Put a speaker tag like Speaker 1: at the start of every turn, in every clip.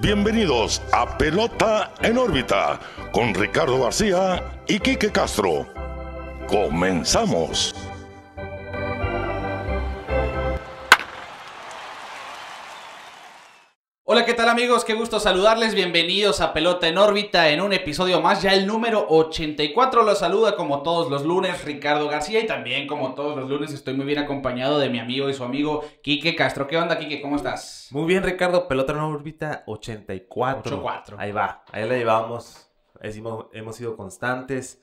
Speaker 1: Bienvenidos a Pelota en órbita con Ricardo García y Quique Castro. Comenzamos. amigos? Qué gusto saludarles. Bienvenidos a Pelota en órbita en un episodio más, ya el número 84. Los saluda como todos los lunes Ricardo García y también como todos los lunes estoy muy bien
Speaker 2: acompañado de mi amigo y su amigo
Speaker 1: Quique Castro. ¿Qué onda, Quique? ¿Cómo estás?
Speaker 2: Muy bien, Ricardo. Pelota en órbita 84. Ahí va, ahí la llevamos. Hemos, sido constantes.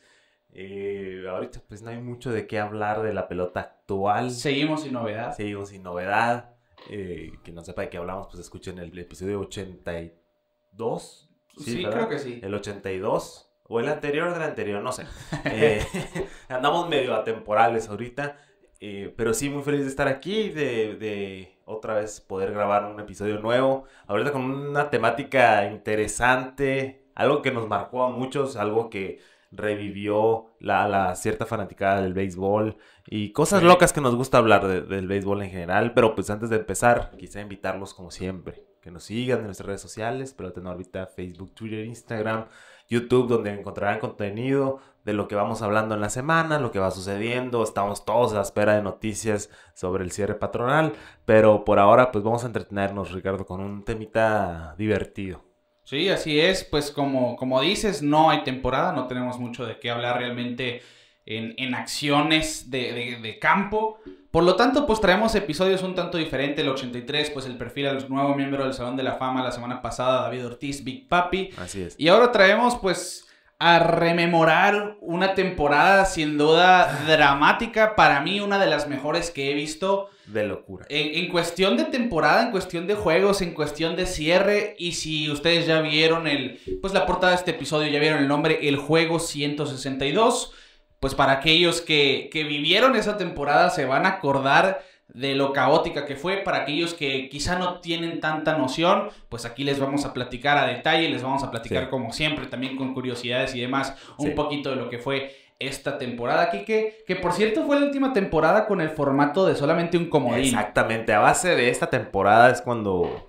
Speaker 2: Eh, ahorita pues no hay mucho de qué hablar de la pelota actual. Seguimos sin novedad. Seguimos sin novedad eh, que no sepa de qué hablamos, pues escuchen el episodio 82. Sí, creo que sí. El 82. O el anterior del anterior, no sé. Eh, andamos medio atemporales ahorita. Eh, pero sí, muy feliz de estar aquí, de, de, otra vez poder grabar un episodio nuevo. Ahorita con una temática interesante, algo que nos marcó a muchos, algo que revivió la, cierta fanaticada del béisbol y cosas locas que nos gusta hablar del béisbol en general, pero pues antes de empezar, quisiera invitarlos como siempre, que nos sigan en nuestras redes sociales, pero en órbita, Facebook, Twitter, Instagram, YouTube, donde encontrarán contenido de lo que vamos hablando en la semana, lo que va sucediendo, estamos todos a la espera de noticias sobre el cierre patronal, pero por ahora pues vamos a entretenernos, Ricardo, con un temita divertido.
Speaker 1: Sí, así es. Pues como, como dices, no hay temporada, no tenemos mucho de qué hablar realmente en, en acciones de, de, campo. Por lo tanto, pues traemos episodios un tanto diferentes, El 83, pues el perfil al nuevo miembro del Salón de la Fama la semana pasada, David Ortiz, Big Papi. Así es. Y ahora traemos, pues, a rememorar una temporada sin duda dramática, para mí una de las mejores que he visto.
Speaker 2: De locura.
Speaker 1: En, cuestión de temporada, en cuestión de juegos, en cuestión de cierre, y si ustedes ya vieron el, pues la portada de este episodio, ya vieron el nombre, el juego 162, pues para aquellos que, que vivieron esa temporada se van a acordar de lo caótica que fue. Para aquellos que quizá no tienen tanta noción, pues aquí les vamos a platicar a detalle, les vamos a platicar como siempre, también con curiosidades y demás, un poquito de lo que fue esta temporada, aquí. que por cierto fue la última temporada con el formato de solamente un comodín.
Speaker 2: Exactamente, a base de esta temporada es cuando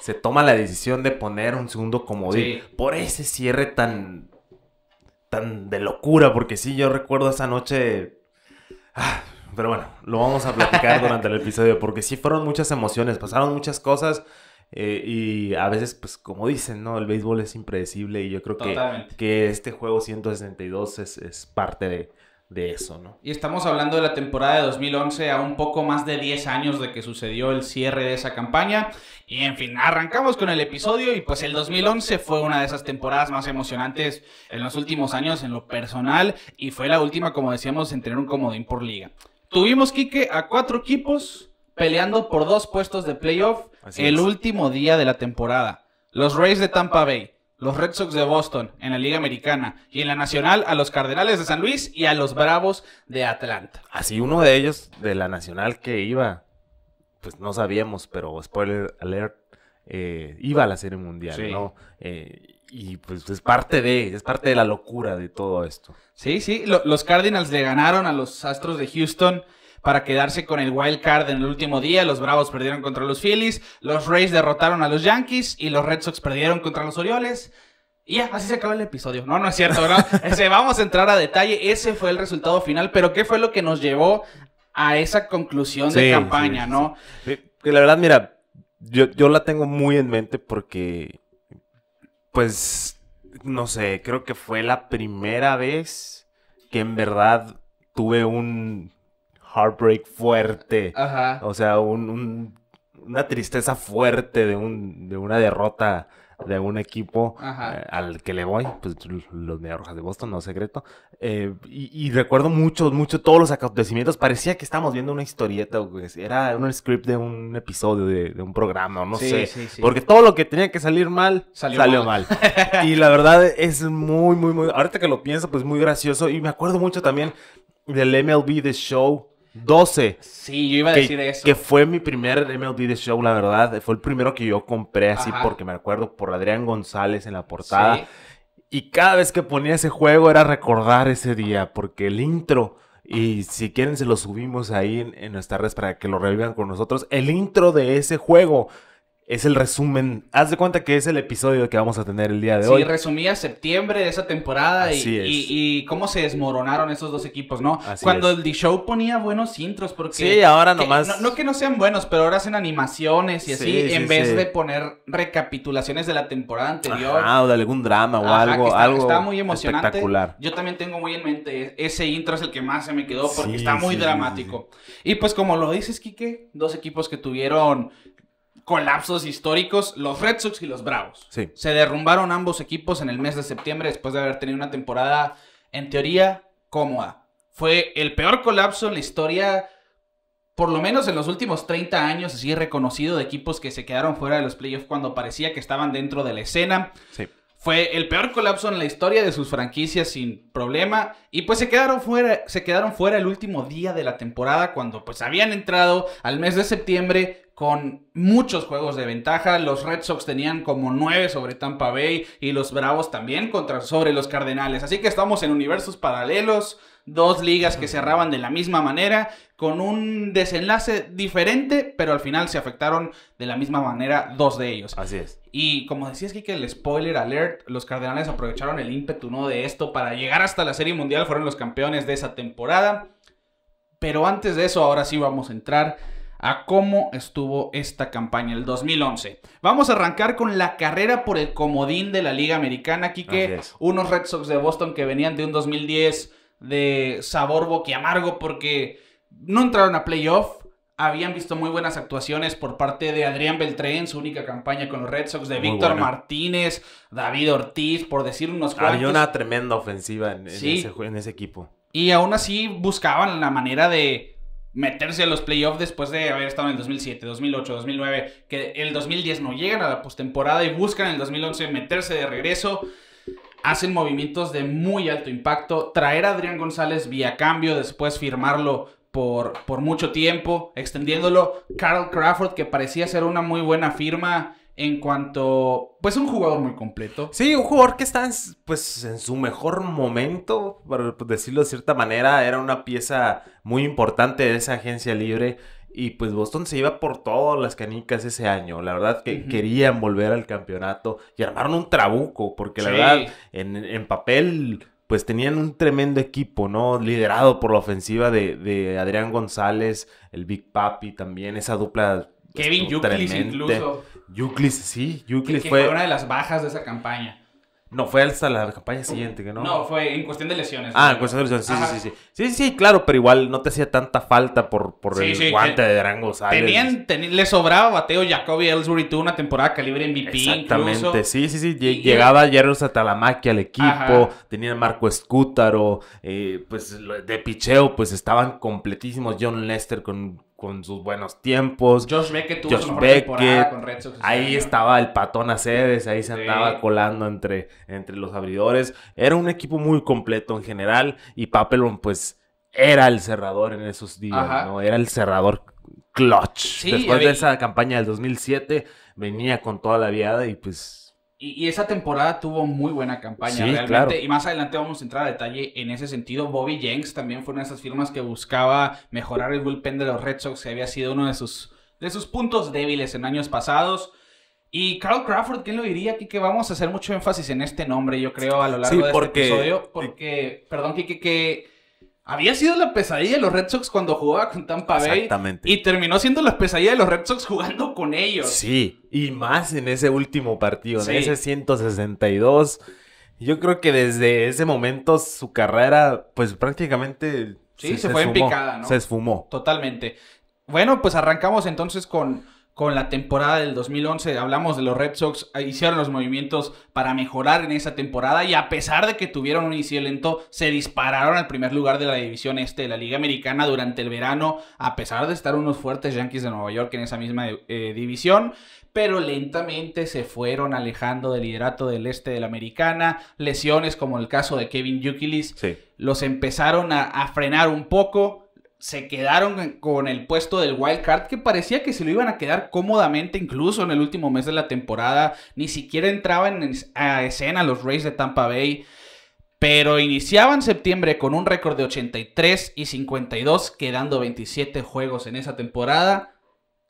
Speaker 2: se toma la decisión de poner un segundo comodín. Por ese cierre tan, tan de locura, porque sí, yo recuerdo esa noche... Ah, pero bueno, lo vamos a platicar durante el episodio porque sí fueron muchas emociones, pasaron muchas cosas. Eh, y a veces, pues como dicen, ¿no? El béisbol es impredecible y yo creo que, que este juego 162 es, es parte de, de, eso, ¿no?
Speaker 1: Y estamos hablando de la temporada de 2011 a un poco más de 10 años de que sucedió el cierre de esa campaña. Y en fin, arrancamos con el episodio y pues el 2011 fue una de esas temporadas más emocionantes en los últimos años en lo personal y fue la última, como decíamos, en tener un comodín por liga. Tuvimos, Quique, a cuatro equipos peleando por dos puestos de playoff el último día de la temporada. Los Rays de Tampa Bay, los Red Sox de Boston en la Liga Americana y en la Nacional a los Cardenales de San Luis y a los Bravos de Atlanta.
Speaker 2: Así uno de ellos de la Nacional que iba, pues no sabíamos, pero spoiler alert, eh, iba a la Serie Mundial, ¿no? Eh, y pues es parte de, es parte de la locura de todo esto. Sí, sí, los Cardinals le ganaron a los Astros de Houston para
Speaker 1: quedarse con el wild card en el último día. Los Bravos perdieron contra los Phillies, los Rays derrotaron a los Yankees y los Red Sox perdieron contra los Orioles. Y ya, así se acaba el episodio. No, no es cierto, ¿verdad? vamos a entrar a detalle. Ese fue el resultado final, pero ¿qué fue lo que nos llevó a esa conclusión de campaña, no?
Speaker 2: La verdad, mira, yo, yo la tengo muy en mente porque pues, no sé, creo que fue la primera vez que en verdad tuve un heartbreak fuerte. O sea, una tristeza fuerte de, un, de una derrota de un equipo eh, al que le voy, pues los Rojas de Boston, no secreto. Eh, y, recuerdo mucho, mucho todos los acontecimientos. Parecía que estábamos viendo una historieta, era un script de un episodio de, un programa, no sé. Porque todo lo que tenía que salir mal salió, mal. mal. y la verdad es muy, muy, muy. Ahorita que lo pienso, pues muy gracioso. Y me acuerdo mucho también del MLB The Show 12. Sí, yo iba a decir eso. Que fue mi primer MLB de show, la verdad. Fue el primero que yo compré así porque me acuerdo por Adrián González en la portada. Y cada vez que ponía ese juego era recordar ese día porque el intro... Y si quieren, se lo subimos ahí en, en nuestras redes para que lo revivan con nosotros. El intro de ese juego es el resumen. Haz de cuenta que es el episodio que vamos a tener el día de hoy. Sí,
Speaker 1: resumía septiembre de esa temporada y, cómo se desmoronaron esos dos equipos, ¿no? Cuando el D-Show ponía buenos intros,
Speaker 2: porque. Sí, ahora nomás.
Speaker 1: no, que no sean buenos, pero ahora hacen animaciones y así, en vez de poner recapitulaciones de la temporada anterior. Ah, o de algún drama o algo. está, algo está muy emocionante. Espectacular. Yo también tengo muy en mente ese intro, es el que más se me quedó porque está muy dramático. Y pues, como lo dices, Quique, dos equipos que tuvieron colapsos históricos, los Red Sox y los Bravos. Se derrumbaron ambos equipos en el mes de septiembre después de haber tenido una temporada, en teoría, cómoda. Fue el peor colapso en la historia, por lo menos en los últimos 30 años, así reconocido de equipos que se quedaron fuera de los playoffs cuando parecía que estaban dentro de la escena. Sí. Fue el peor colapso en la historia de sus franquicias sin problema. Y pues se quedaron fuera, se quedaron fuera el último día de la temporada cuando pues habían entrado al mes de septiembre con muchos juegos de ventaja. Los Red Sox tenían como 9 sobre Tampa Bay y los Bravos también contra, sobre los Cardenales. Así que estamos en universos paralelos, dos ligas que cerraban de la misma manera, con un desenlace diferente, pero al final se afectaron de la misma manera dos de ellos. Así es. Y como decías, que el spoiler alert, los Cardenales aprovecharon el ímpetu ¿no? de esto para llegar hasta la Serie Mundial, fueron los campeones de esa temporada. Pero antes de eso, ahora sí vamos a entrar a cómo estuvo esta campaña el 2011. Vamos a arrancar con la carrera por el comodín de la Liga Americana, aquí que unos Red Sox de Boston que venían de un 2010 de sabor boquiamargo porque no entraron a playoff, habían visto muy buenas actuaciones por parte de Adrián en su única campaña con los Red Sox, de Víctor Martínez, David Ortiz, por decir unos cuantos. Había una
Speaker 2: tremenda ofensiva en, ese, equipo.
Speaker 1: Y aún así buscaban la manera de meterse a los playoffs después de haber estado en el 2007, 2008, 2009, que el 2010 no llegan a la postemporada y buscan en el 2011 meterse de regreso. Hacen movimientos de muy alto impacto. Traer a Adrián González vía cambio, después firmarlo por, por mucho tiempo, extendiéndolo. Carl Crawford, que parecía ser una muy buena firma en
Speaker 2: cuanto, pues un jugador muy completo. Sí, un jugador que está pues en su mejor momento, por decirlo de cierta manera, era una pieza muy importante de esa agencia libre y pues Boston se iba por todas las canicas ese año. La verdad que querían volver al campeonato y armaron un trabuco porque la verdad en, papel pues tenían un tremendo equipo, ¿no? Liderado por la ofensiva de, de Adrián González, el Big Papi también, esa dupla Kevin Yuclis incluso. Yuclis, sí, Yuclis. fue... fue... una
Speaker 1: de las bajas de esa campaña.
Speaker 2: No, fue hasta la campaña siguiente, que no. No, fue en cuestión de lesiones. Ah, en cuestión de lesiones, sí, sí, sí, sí. Sí, claro, pero igual no te hacía tanta falta por, por el guante de Durango Tenían,
Speaker 1: le sobraba bateo Jacoby Ellsbury, tuvo una temporada calibre MVP Exactamente, sí, sí, sí. Llegaba
Speaker 2: y... Jerry al equipo, tenía tenían Marco Escútaro, eh, pues de picheo, pues estaban completísimos. John Lester con con sus buenos tiempos. Josh Beckett tuvo con Red Sox. Este ahí estaba el patón a sedes ahí se andaba colando entre, entre los abridores. Era un equipo muy completo en general y Papelón, pues era el cerrador en esos días, ¿no? Era el cerrador clutch. Después de esa campaña del 2007 venía con toda la viada y pues
Speaker 1: y, esa temporada tuvo muy buena campaña, realmente. Y más adelante vamos a entrar a detalle en ese sentido. Bobby Jenks también fue una de esas firmas que buscaba mejorar el bullpen de los Red Sox, que había sido uno de sus, de sus puntos débiles en años pasados. Y Carl Crawford, ¿quién lo diría? Aquí que vamos a hacer mucho énfasis en este nombre, yo creo, a lo largo porque... de este episodio. Porque, perdón, Kike, que había sido la pesadilla de los Red Sox cuando jugaba con Tampa Bay. Exactamente. Y terminó siendo la pesadilla de los Red Sox jugando con ellos.
Speaker 2: Sí, y más en ese último partido, en ese 162. Yo creo que desde ese momento su carrera, pues prácticamente. Sí, se, fue en picada, ¿no? Se esfumó.
Speaker 1: Totalmente. Bueno, pues arrancamos entonces con con la temporada del 2011. Hablamos de los Red Sox, eh, hicieron los movimientos para mejorar en esa temporada y a pesar de que tuvieron un inicio lento, se dispararon al primer lugar de la división este de la Liga Americana durante el verano, a pesar de estar unos fuertes Yankees de Nueva York en esa misma eh, división. Pero lentamente se fueron alejando del liderato del este de la americana. Lesiones como el caso de Kevin Yukilis los empezaron a frenar un poco se quedaron con el puesto del wild card que parecía que se lo iban a quedar cómodamente incluso en el último mes de la temporada. Ni siquiera entraban en, a escena los Rays de Tampa Bay. Pero iniciaban septiembre con un récord de 83 y 52, quedando 27 juegos en esa temporada.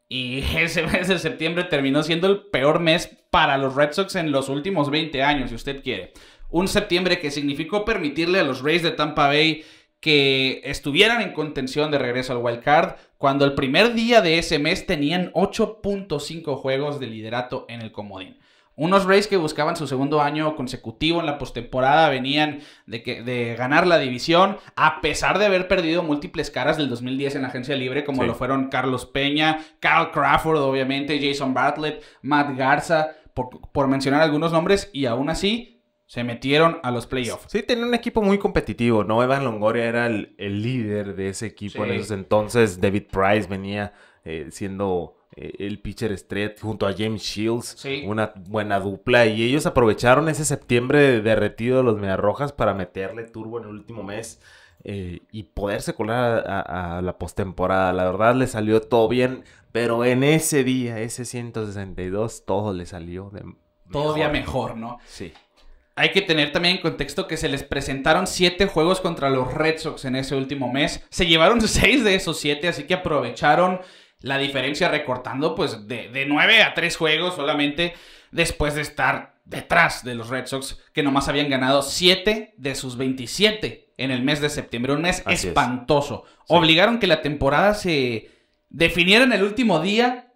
Speaker 1: Y ese mes de septiembre terminó siendo el peor mes para los Red Sox en los últimos 20 años, si usted quiere. Un septiembre que significó permitirle a los Rays de Tampa Bay que estuvieran en contención de regreso al wild card cuando el primer día de ese mes tenían 8.5 juegos de liderato en el comodín. Unos Rays que buscaban su segundo año consecutivo en la postemporada venían de, ganar la división, a pesar de haber perdido múltiples caras del 2010 en agencia libre, como lo fueron Carlos Peña, Carl Crawford, obviamente, Jason Bartlett, Matt Garza, por, por mencionar algunos nombres, y aún así se
Speaker 2: metieron a los playoffs. Sí, tenía un equipo muy competitivo, ¿no? Evan Longoria era el, líder de ese equipo en esos entonces. David Price venía eh, siendo eh, el pitcher street junto a James Shields. Una buena dupla. Y ellos aprovecharon ese septiembre derretido de los Mediarrojas para meterle turbo en el último mes. Eh, y poderse colar a, la postemporada. La verdad le salió todo bien, pero en ese día, ese 162, todo le salió de... Todavía mejor, ¿no? Sí
Speaker 1: hay que tener también en contexto que se les presentaron siete juegos contra los Red Sox en ese último mes. Se llevaron seis de esos siete, así que aprovecharon la diferencia recortando pues de, nueve a tres juegos solamente después de estar detrás de los Red Sox que nomás habían ganado siete de sus 27 en el mes de septiembre. Un mes espantoso. Obligaron que la temporada se definiera en el último día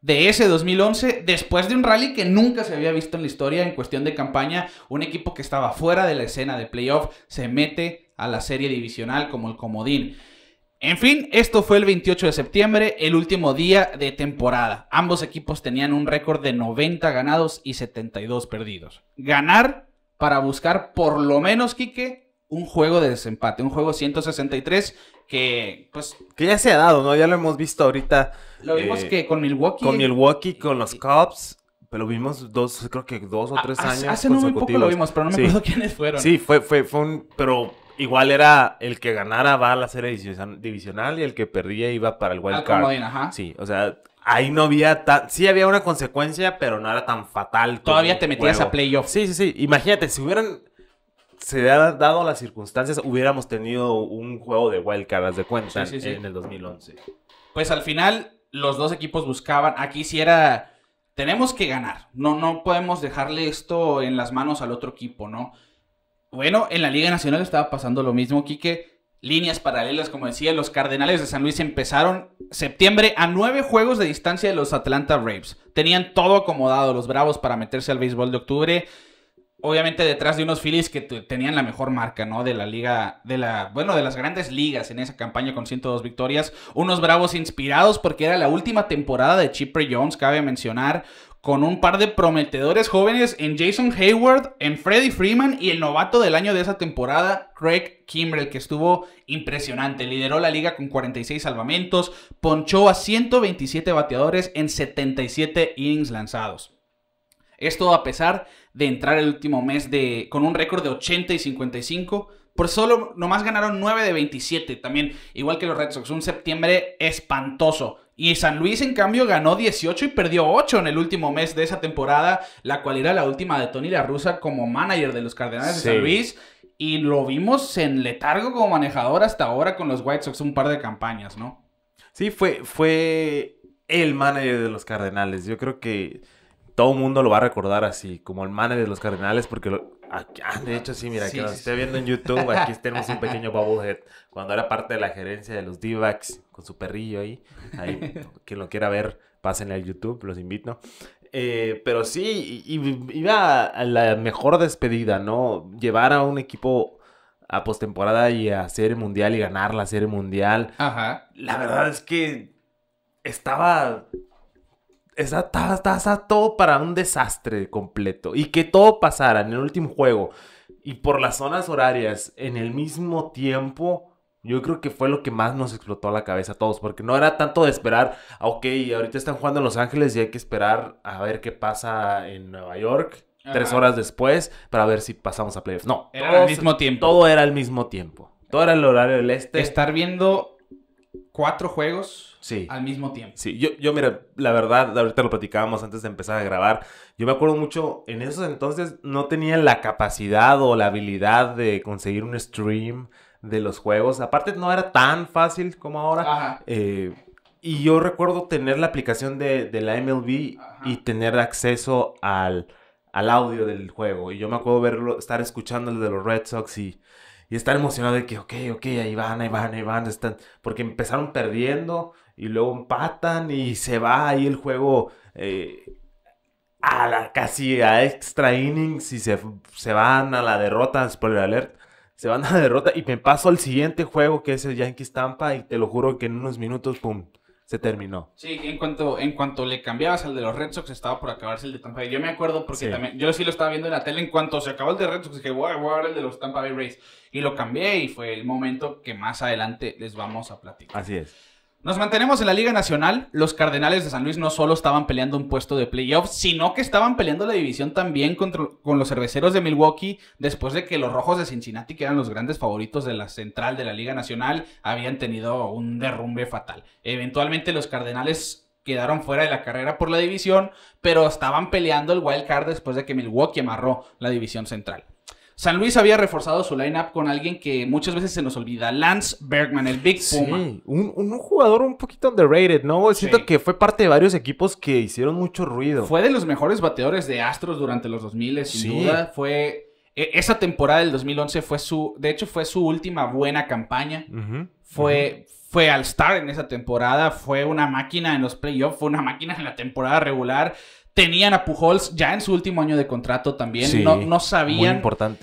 Speaker 1: de ese 2011, después de un rally que nunca se había visto en la historia en cuestión de campaña, un equipo que estaba fuera de la escena de playoff se mete a la serie divisional como el comodín. En fin, esto fue el 28 de septiembre, el último día de temporada. Ambos equipos tenían un récord de 90 ganados y 72 perdidos. Ganar para buscar por lo menos, Quique, un juego de desempate, un juego 163 que pues que ya se ha dado, ¿no? Ya
Speaker 2: lo hemos visto ahorita. Lo vimos eh, que con Milwaukee. Con Milwaukee, con los Cubs. Pero lo vimos dos, creo que dos o ah, tres años. Hace muy poco lo vimos, pero no me acuerdo quiénes fueron. Sí, fue, fue, fue un. Pero igual era el que ganara va a la serie divisional y el que perdía iba para el wild card. Sí, o sea, ahí no había tan... Sí había una consecuencia, pero no era tan fatal. Todavía te metías a playoffs Sí, sí, sí. Imagínate, si hubieran se dado las circunstancias, hubiéramos tenido un juego de das de cuenta en el 2011.
Speaker 1: Pues al final, los dos equipos buscaban, aquí si era, tenemos que ganar, no, no podemos dejarle esto en las manos al otro equipo, ¿no? Bueno, en la Liga Nacional estaba pasando lo mismo, Quique. Líneas paralelas, como decía, los Cardenales de San Luis empezaron septiembre a nueve juegos de distancia de los Atlanta Braves. Tenían todo acomodado los Bravos para meterse al béisbol de octubre obviamente detrás de unos Phillies que tenían la mejor marca, ¿no? De la liga, de la, bueno, de las grandes ligas en esa campaña con 102 victorias. Unos Bravos inspirados porque era la última temporada de Chipper Jones, cabe mencionar, con un par de prometedores jóvenes en Jason Hayward, en Freddie Freeman y el novato del año de esa temporada, Craig Kimbrell, que estuvo impresionante. Lideró la liga con 46 salvamentos, ponchó a 127 bateadores en 77 innings lanzados. Esto a pesar de entrar el último mes de, con un récord de 80 y 55. Por solo, nomás ganaron 9 de 27, también igual que los Red Sox. Un septiembre espantoso. Y San Luis, en cambio, ganó 18 y perdió 8 en el último mes de esa temporada, la cual era la última de Tony La Russa como manager de los Cardenales de San Luis. Y lo vimos en letargo como manejador hasta ahora con los White Sox un par de campañas, ¿no?
Speaker 2: Sí, fue, fue el manager de los Cardenales. Yo creo que todo el mundo lo va a recordar así, como el manager de los Cardenales, porque ah, de hecho sí, mira, que lo esté viendo en YouTube, aquí tenemos un pequeño bobblehead, cuando era parte de la gerencia de los d con su perrillo ahí, ahí quien lo quiera ver, pásenle al YouTube, los invito. Eh, pero sí, iba a la mejor despedida, ¿no? Llevar a un equipo a postemporada y a Serie Mundial y ganar la Serie Mundial. Ajá. La verdad es que estaba estaba, todo para un desastre completo. Y que todo pasara en el último juego y por las zonas horarias en el mismo tiempo. Yo creo que fue lo que más nos explotó la cabeza a todos, porque no era tanto de esperar, ok, ahorita están jugando en Los Ángeles y hay que esperar a ver qué pasa en Nueva York tres horas después para ver si pasamos a playoffs. No, era el mismo tiempo. Todo era al mismo tiempo. Todo era el horario del este. Estar viendo cuatro juegos sí. al mismo tiempo. Sí, yo, yo mira, la verdad, ahorita lo platicábamos antes de empezar a grabar, yo me acuerdo mucho, en esos entonces no tenía la capacidad o la habilidad de conseguir un stream de los juegos, aparte no era tan fácil como ahora. Eh, y yo recuerdo tener la aplicación de, la MLB y tener acceso al, audio del juego. Y yo me acuerdo verlo, estar escuchando el de los Red Sox y, y estar emocionado de que, ok, ok, ahí van, ahí van, ahí van. Están, porque empezaron perdiendo y luego empatan y se va ahí el juego eh, a la, casi a extra innings y se, van a la derrota, spoiler alert, se van a la derrota y me paso al siguiente juego que es el Yankees Tampa y te lo juro que en unos minutos, pum, se terminó.
Speaker 1: Sí, en cuanto, en cuanto le cambiabas al de los Red Sox, estaba por acabarse el de Tampa Bay. Yo me acuerdo porque también, yo sí lo estaba viendo en la tele. En cuanto se acabó el de Red Sox, dije, voy a ver el de los Tampa Bay Rays. Y lo cambié y fue el momento que más adelante les vamos a
Speaker 2: platicar. Así es.
Speaker 1: Nos mantenemos en la Liga Nacional. Los Cardenales de San Luis no solo estaban peleando un puesto de playoffs, sino que estaban peleando la división también con los cerveceros de Milwaukee, después de que los rojos de Cincinnati, que eran los grandes favoritos de la central de la Liga Nacional, habían tenido un derrumbe fatal. Eventualmente los Cardenales quedaron fuera de la carrera por la división, pero estaban peleando el wild card después de que Milwaukee amarró la división central. San Luis había reforzado su lineup con alguien que muchas veces se nos olvida, Lance Bergman, el Big Puma.
Speaker 2: un, jugador un poquito underrated, ¿no? Siento que fue parte de varios equipos que hicieron mucho ruido. Fue
Speaker 1: de los mejores bateadores de Astros durante los 2000, sin duda. Fue e, esa temporada del 2011 fue su, de hecho fue su última buena campaña. fue, fue All Star en esa temporada, fue una máquina en los playoffs, fue una máquina en la temporada regular. Tenían a Pujols ya en su último año de contrato también. no, no sabían.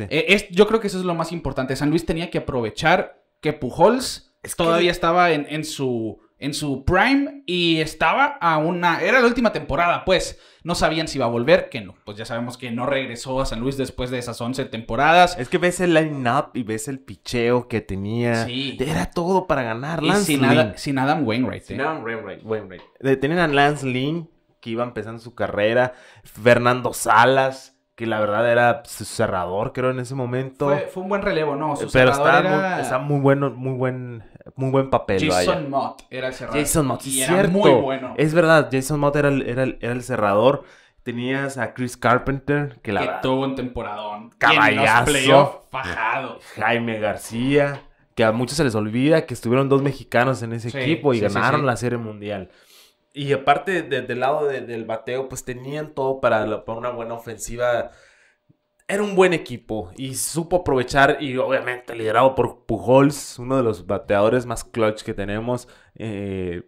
Speaker 1: Eh, es, yo creo que eso es lo más importante. San Luis tenía que aprovechar que Pujols todavía estaba en, su en su prime y estaba a una... Era la última temporada, pues. No sabían si iba a volver, que no. Pues ya sabemos que no regresó a San Luis después de esas 11 temporadas.
Speaker 2: Es que ves el line-up y ves el picheo que tenía. Sí. Era todo para ganar. Lance sin, Lynn. sin Adam Wainwright. Sin ¿eh? Adam Wainwright. Wainwright. Tenían a Lance Lynn iba empezando su carrera, Fernando Salas que la verdad era su cerrador, creo, en ese momento. Fue, un
Speaker 1: buen relevo, ¿no? Su eh, Pero está,
Speaker 2: muy, bueno, muy buen, muy buen papel. Jason Mott era el cerrador. Jason Mott, muy bueno. Es verdad, Jason Mott era el, cerrador. Tenías a Chris Carpenter, que la
Speaker 1: tuvo un temporadón. Caballazo. Fajado. Jaime
Speaker 2: García, que a muchos se les olvida que estuvieron dos mexicanos en ese equipo y ganaron la Serie Mundial. Y aparte, desde del lado del bateo, pues tenían todo para, para una buena ofensiva era un buen equipo y supo aprovechar y obviamente liderado por Pujols, uno de los bateadores más clutch que tenemos, eh,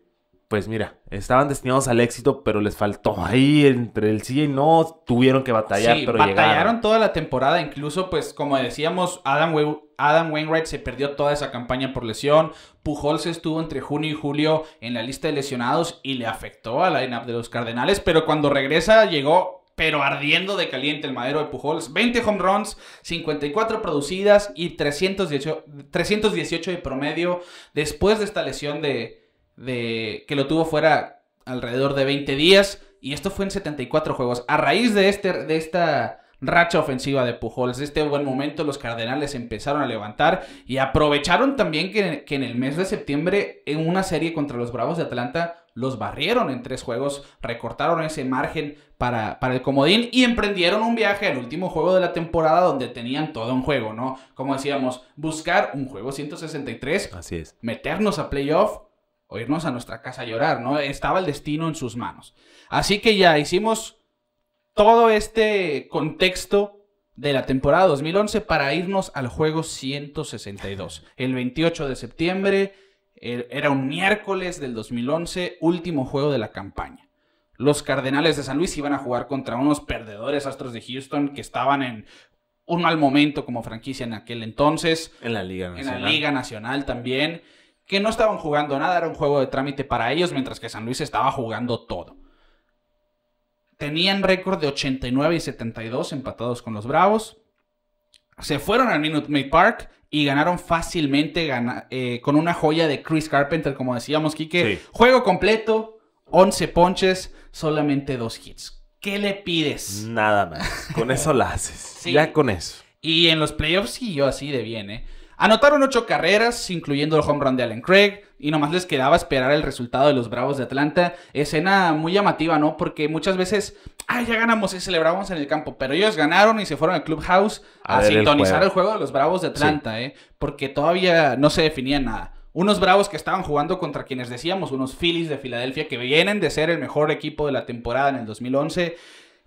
Speaker 2: pues mira, estaban destinados al éxito, pero les faltó ahí entre el sí y no, tuvieron que batallar, pero batallaron
Speaker 1: toda la temporada, incluso pues como decíamos, Adam, Adam Wainwright se perdió toda esa campaña por lesión, Pujols estuvo entre junio y julio en la lista de lesionados y le afectó a la lineup de los Cardenales, pero cuando regresa llegó pero ardiendo de caliente el madero de Pujols. 20 home runs, 54 producidas y 318, 318 de promedio después de esta lesión de, de que lo tuvo fuera alrededor de 20 días y esto fue en 74 juegos. A raíz de, este, de esta racha ofensiva de Pujols, este buen momento los Cardenales empezaron a levantar y aprovecharon también que, en el mes de septiembre en una serie contra los Bravos de Atlanta los barrieron en tres juegos, recortaron ese margen para, para, el comodín y emprendieron un viaje al último juego de la temporada donde tenían todo un juego, ¿no? Como decíamos, buscar un juego 163, Así es. meternos a playoff o irnos a nuestra casa llorar, ¿no? Estaba el destino en sus manos. Así que ya hicimos todo este contexto de la temporada 2011 para irnos al juego 162. El 28 de septiembre, er, era un miércoles del 2011, último juego de la campaña. Los Cardenales de San Luis iban a jugar contra unos perdedores Astros de Houston que estaban en un mal momento como franquicia en aquel entonces. En la Liga Nacional. En la Liga Nacional también que no estaban jugando nada, era un juego de trámite para ellos, mientras que San Luis estaba jugando todo. Tenían récord de 89 y 72 empatados con los Bravos. Se fueron al Minute Maid Park y ganaron fácilmente eh, con una joya de Chris Carpenter, como decíamos, Quique. Juego completo, 11 ponches, solamente dos hits. ¿Qué le
Speaker 2: pides? Nada más. Con eso la haces. Ya con eso. Y en los playoffs siguió así de bien, ¿eh?
Speaker 1: Anotaron ocho carreras, incluyendo el home run de Allen Craig, y nomás les quedaba esperar el resultado de los Bravos de Atlanta. Escena muy llamativa, ¿no? Porque muchas veces, ay, ya ganamos y celebramos en el campo, pero ellos ganaron y se fueron al clubhouse a, sintonizar el juego. de los Bravos de Atlanta, ¿eh? Porque todavía no se definía nada. Unos Bravos que estaban jugando contra quienes decíamos, unos Phillies de Filadelfia, que vienen de ser el mejor equipo de la temporada en el 2011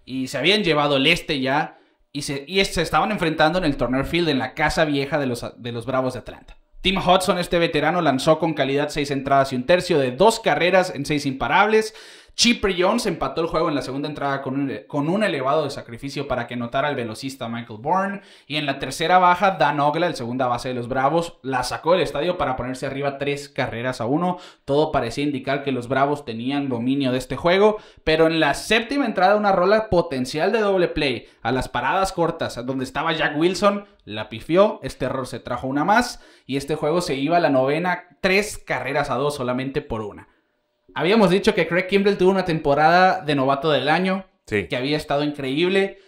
Speaker 1: y se habían llevado el este ya y se, estaban enfrentando en el Turner Field, en la casa vieja de los, de los Bravos de Atlanta. Tim Hudson, este veterano, lanzó con calidad seis entradas y un tercio de dos carreras en seis imparables. Chipper Jones empató el juego en la segunda entrada con un, elevado de sacrificio para que notara al velocista Michael Bourne. Y en la tercera baja, Dan Ogla, el segunda base de los Bravos, la sacó del estadio para ponerse arriba tres carreras a uno. Todo parecía indicar que los Bravos tenían dominio de este juego. Pero en la séptima entrada, una rola potencial de doble play a las paradas cortas, donde estaba Jack Wilson, la pifió, este error se trajo una más y este juego se iba a la novena tres carreras a dos solamente por una habíamos dicho que Craig Kimbrell tuvo una temporada de novato del año, que había estado increíble.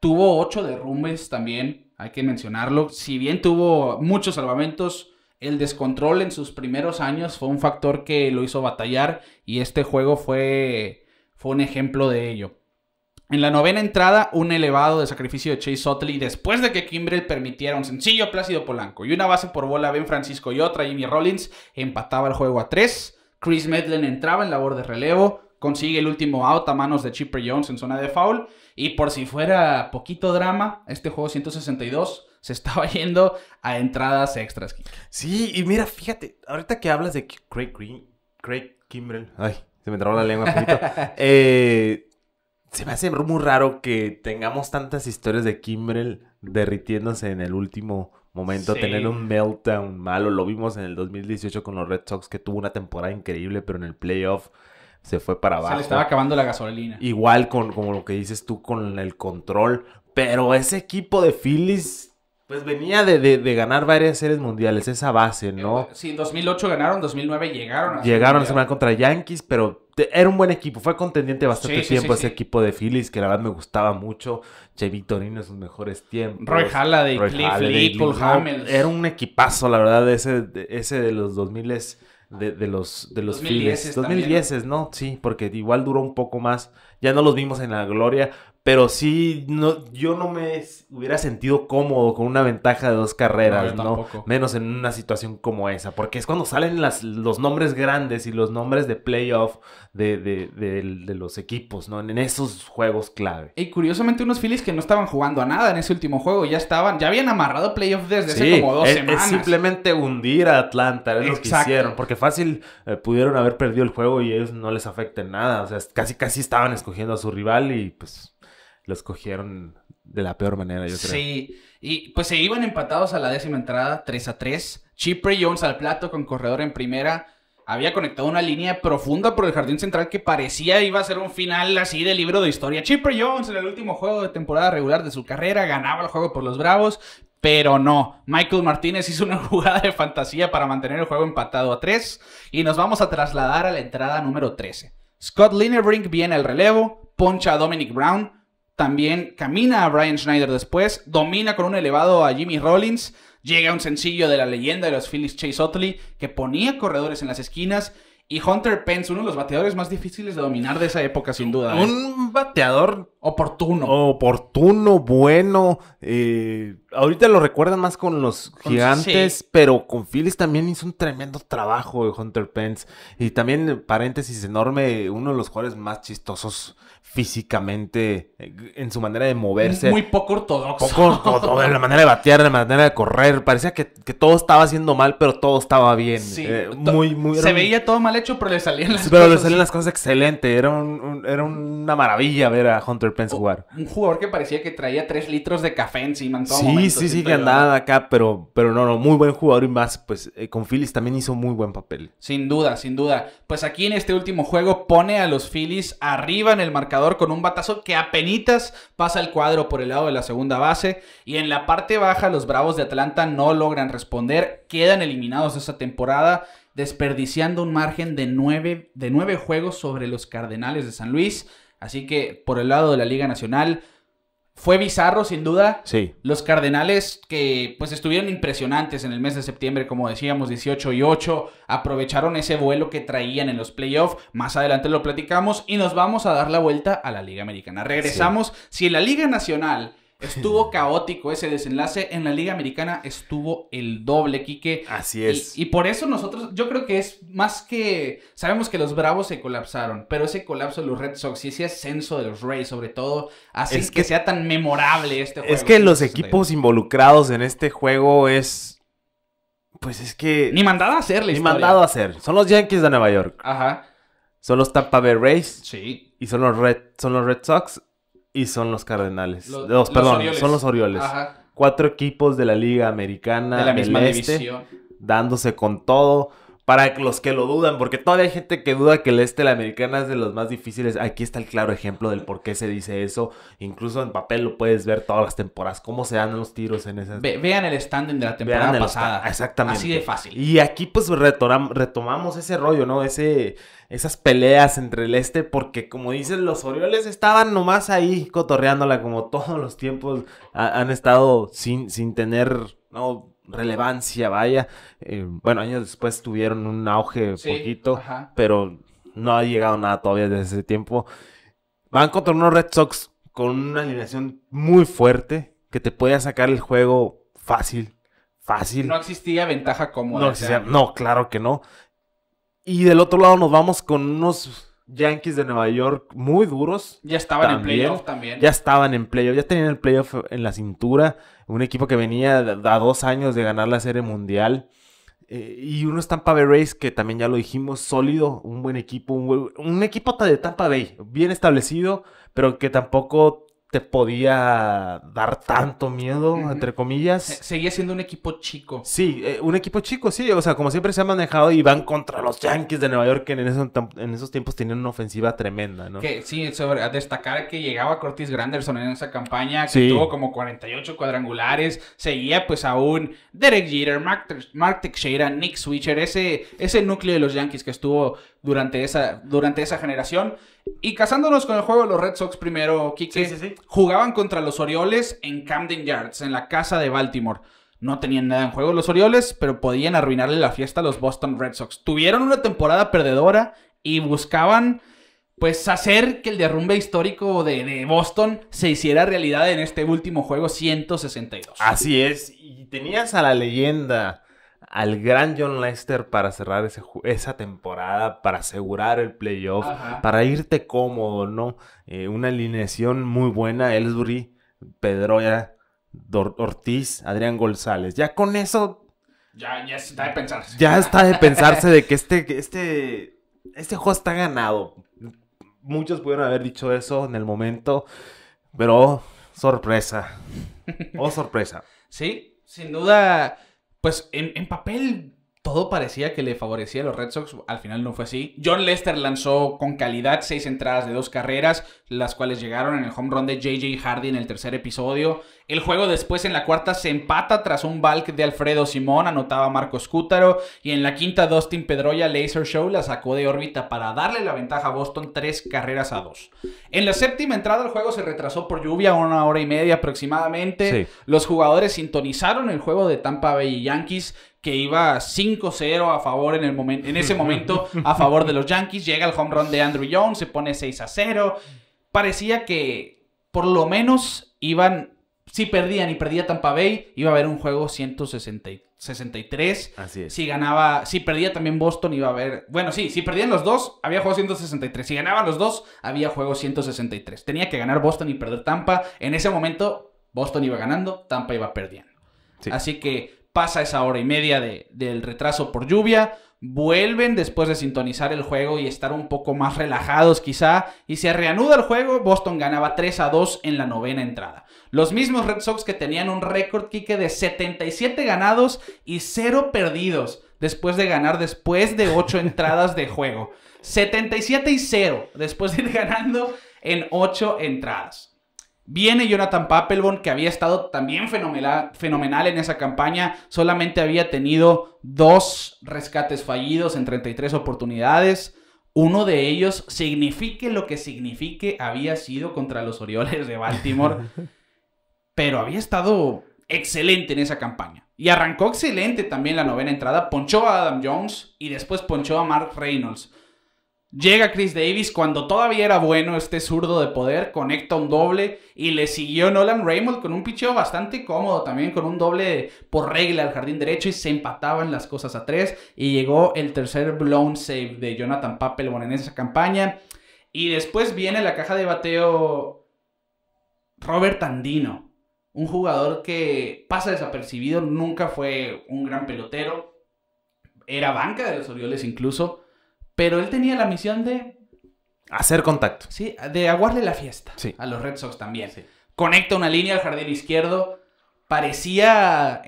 Speaker 1: Tuvo ocho derrumbes también, hay que mencionarlo. Si bien tuvo muchos salvamentos, el descontrol en sus primeros años fue un factor que lo hizo batallar y este juego fue, fue un ejemplo de ello. En la novena entrada, un elevado de sacrificio de Chase Utley después de que Kimbrell permitiera un sencillo Plácido Polanco y una base por bola Ben Francisco y otra Jimmy Rollins empataba el juego a tres. Chris Medlen entraba en labor de relevo, consigue el último out a manos de Chipper Jones en zona de foul. Y por si fuera poquito drama, este juego 162 se estaba yendo a
Speaker 2: entradas extras. Sí, y mira, fíjate, ahorita que hablas de Craig Craig Kimbrell, ay, se me trabó la lengua un poquito. Eh, se me hace muy raro que tengamos tantas historias de Kimbrell derritiéndose en el último momento, tener un meltdown malo. Lo vimos en el 2018 con los Red Sox, que tuvo una temporada increíble, pero en el playoff se fue para abajo. Se le estaba acabando la gasolina. Igual con como lo que dices tú con el control. Pero ese equipo de Phillies pues venía de, ganar varias series mundiales, esa base, ¿no? Eh,
Speaker 1: sí, en 2008 ganaron, 2009 llegaron. llegaron a
Speaker 2: semana contra Yankees, pero era un buen equipo, fue contendiente bastante tiempo ese equipo de Phillies, que la verdad me gustaba mucho. Chevy Torino en sus mejores tiempos. Roy Halladay, Cliff Lee, Paul Hamels. Era un equipazo, la verdad, ese, de, ese de los 2000 s De, los de los 2010 Phillies. 2010, ¿no? Sí, porque igual duró un poco más. Ya no los vimos en la gloria, pero sí, no, yo no me hubiera sentido cómodo con una ventaja de dos carreras, ¿no? Menos en una situación como esa, porque es cuando salen las, los nombres grandes y los nombres de playoff de, de, de, los equipos, ¿no? En esos juegos clave. Y
Speaker 1: curiosamente unos Phillies que no estaban jugando a nada en ese último juego, ya estaban, ya habían amarrado playoff desde hace como dos e, semanas.
Speaker 2: simplemente hundir a Atlanta, es lo que hicieron, porque fácil eh, pudieron haber perdido el juego y eso no les en nada, o sea, casi casi estaban escogiendo a su rival y pues los cogieron de la peor manera, yo creo.
Speaker 1: Sí, y pues se iban empatados a la décima entrada, 3 a 3. Chipre Jones al plato con corredor en primera. Había conectado una línea profunda por el jardín central que parecía iba a ser un final así de libro de historia. Chipper Jones en el último juego de temporada regular de su carrera ganaba el juego por los Bravos, pero no. Michael Martínez hizo una jugada de fantasía para mantener el juego empatado a 3 y nos vamos a trasladar a la entrada número 13. Scott Linebrink viene al relevo, poncha a Dominic Brown, también camina a Brian Schneider después, domina con un elevado a Jimmy Rollins, llega un sencillo de la leyenda de los Phillies Chase Otley, que ponía corredores en las esquinas, y Hunter Pence, uno de los bateadores más difíciles de dominar de esa época, sin duda. ¿eh? Un bateador Oportuno.
Speaker 2: Oportuno, bueno. Eh, ahorita lo recuerdan más con los gigantes, pero con Phillies también hizo un tremendo trabajo de Hunter Pence. Y también, paréntesis enorme, uno de los jugadores más chistosos físicamente eh, en su manera de moverse. Muy poco ortodoxo. Poco ortodoxo, en la manera de batear, en la manera de correr. Parecía que, que todo estaba haciendo mal, pero todo estaba bien. Sí. Eh, muy, muy, Se
Speaker 1: veía todo mal hecho, pero le salían
Speaker 2: las pero cosas. Pero le salían las cosas excelente. Era, era una maravilla ver a Hunter jugar. Oh, un
Speaker 1: jugador que parecía que traía tres litros de café encima en todo sí, Sí, sí, que andaba
Speaker 2: acá, pero, pero no, no, muy buen jugador y más, pues eh, con Phillies también hizo muy buen papel.
Speaker 1: Sin duda, sin duda. Pues aquí en este último juego pone a los Phillies arriba en el marcador con un batazo que apenas pasa el cuadro por el lado de la segunda base y en la parte baja los Bravos de Atlanta no logran responder, quedan eliminados esa temporada desperdiciando un margen de nueve de 9 juegos sobre los Cardenales de San Luis. Así que por el lado de la Liga Nacional, fue bizarro, sin duda. Sí. Los Cardenales que pues estuvieron impresionantes en el mes de septiembre, como decíamos, 18 y 8, aprovecharon ese vuelo que traían en los playoffs. Más adelante lo platicamos y nos vamos a dar la vuelta a la Liga Americana. Regresamos. Si en la Liga Nacional Estuvo caótico ese desenlace. En la Liga Americana estuvo el doble, Quique. Así es. Y, por eso nosotros, yo creo que es más que. Sabemos que los Bravos se colapsaron, pero ese colapso de los Red Sox y ese ascenso de los Rays, sobre todo, así es que, sea tan memorable este juego. Es que los equipos
Speaker 2: involucrados en este juego es. Pues es que. Ni mandado a hacerles Ni mandado a hacer. Son los Yankees de Nueva York. Ajá. Son los Tampa Bay Rays. Sí. Y son los Red, son los Red Sox. Y son los Cardenales. Los, perdón, son los Orioles. Cuatro equipos de la Liga Americana de la misma este, dándose con todo para los que lo dudan, porque todavía hay gente que duda que el este de la americana es de los más difíciles. Aquí está el claro ejemplo del por qué se dice eso. Incluso en papel lo puedes ver todas las temporadas, cómo se dan los tiros en esas. vean el standing de la temporada pasada. Exactamente. Así de fácil. Y aquí pues retomamos ese rollo, ¿no? Ese, esas peleas entre el este, porque como dicen, los Orioles estaban nomás ahí cotorreándola como todos los tiempos han estado sin, sin tener, ¿no? relevancia, vaya. Eh, bueno, años después tuvieron un auge poquito, pero no ha llegado nada todavía desde ese tiempo. Van contra unos Red Sox con una alineación muy fuerte que te podía sacar el juego fácil, fácil.
Speaker 1: No existía ventaja cómoda. No, no claro
Speaker 2: que no. Y del otro lado nos vamos con unos Yankees de Nueva York muy duros. Ya estaban en playoff también. Ya estaban en playoff, ya tenían el playoff en la cintura un equipo que venía a dos años de ganar la Serie Mundial. Eh, y unos Tampa Bay Race, que también ya lo dijimos, sólido, un buen equipo, un, un equipo de Tampa Bay, bien establecido, pero que tampoco te podía dar tanto miedo, entre comillas. Seguía siendo un equipo chico. Sí, eh, un equipo chico, sí. O sea, como siempre se ha manejado y van contra los Yankees de Nueva York, que en esos, en esos tiempos tenían una ofensiva tremenda, ¿no?
Speaker 1: Que, sí, sobre, destacar que llegaba Cortis Granderson en esa campaña, que tuvo como 48 cuadrangulares. Seguía pues aún Derek Jeter, Mark, Teixeira, Nick Switcher, ese, ese núcleo de los Yankees que estuvo durante esa, durante esa generación. Y casándonos con el juego de los Red Sox primero, Kike, jugaban contra los Orioles en Camden Yards, en la casa de Baltimore. No tenían nada en juego los Orioles, pero podían arruinarle la fiesta a los Boston Red Sox. Tuvieron una temporada perdedora y buscaban pues hacer que el derrumbe histórico de, de, Boston se hiciera realidad en este último juego 162.
Speaker 2: Así es, y tenías a la leyenda al gran John Lester para cerrar esa temporada, para asegurar el playoff, para irte cómodo, ¿no? Eh, una alineación muy buena, Ellsbury, Pedroya, Ortiz, Adrián González. Ya con eso...
Speaker 1: Ya, está de pensarse. Ya está de pensarse
Speaker 2: de que este, este, este juego está ganado. Muchos pudieron haber dicho eso en el momento, pero oh, sorpresa. Oh, sorpresa.
Speaker 1: sí, sin
Speaker 2: duda
Speaker 1: pues en, papel todo parecía que le favorecía a los Red Sox, al final no fue así. John Lester lanzó con calidad seis entradas de dos carreras, las cuales llegaron en el home run de JJ Hardy en el tercer episodio. El juego después en la cuarta se empata tras un balk de Alfredo Simón, anotaba Marcos Cútaro, y en la quinta Dustin Pedroya Laser Show la sacó de órbita para darle la ventaja a Boston tres carreras a dos. En la séptima entrada el juego se retrasó por lluvia una hora y media aproximadamente. Los jugadores sintonizaron el juego de Tampa Bay Yankees que iba 5-0 a favor en, el momento en ese momento a favor de los Yankees. Llega el home run de Andrew Jones, se pone 6-0. Parecía que por lo menos iban, si perdían y perdía Tampa Bay, iba a haber un juego 163. Así es. Si ganaba, si perdía también Boston, iba a haber, bueno, sí, si perdían los dos, había juego 163. Si ganaban los dos, había juego 163. Tenía que ganar Boston y perder Tampa. En ese momento, Boston iba ganando, Tampa iba perdiendo. Así que pasa esa hora y media del retraso por lluvia, vuelven después de sintonizar el juego y estar un poco más relajados quizá, y se reanuda el juego, Boston ganaba 3 a 2 en la novena entrada. Los mismos Red Sox que tenían un récord Kike, de 77 ganados y 0 perdidos después de ganar después de 8 entradas de juego. 77 y 0 después de ir ganando en 8 entradas. Viene Jonathan Papelbon, que había estado también fenomenal, fenomenal, en esa campaña. Solamente había tenido dos rescates fallidos en 33 oportunidades. Uno de ellos, signifique lo que signifique, había sido contra los Orioles de Baltimore. pero había estado excelente en esa campaña. Y arrancó excelente también la novena entrada. Ponchó a Adam Jones y después ponchó a Mark Reynolds. Llega Chris Davis cuando todavía era bueno este zurdo de poder, conecta un doble y le siguió Nolan Raymond con un picheo bastante cómodo también, con un doble por regla al jardín derecho y se empataban las cosas a tres y llegó el tercer blown save de Jonathan Papelbon en esa campaña y después viene la caja de bateo Robert Andino, un jugador que pasa desapercibido, nunca fue un gran
Speaker 2: pelotero,
Speaker 1: era banca de los Orioles incluso pero él tenía la misión de...
Speaker 2: Hacer contacto.
Speaker 1: Sí, de aguarle la fiesta. Sí. A los Red Sox también. Sí. Conecta una línea al jardín izquierdo. Parecía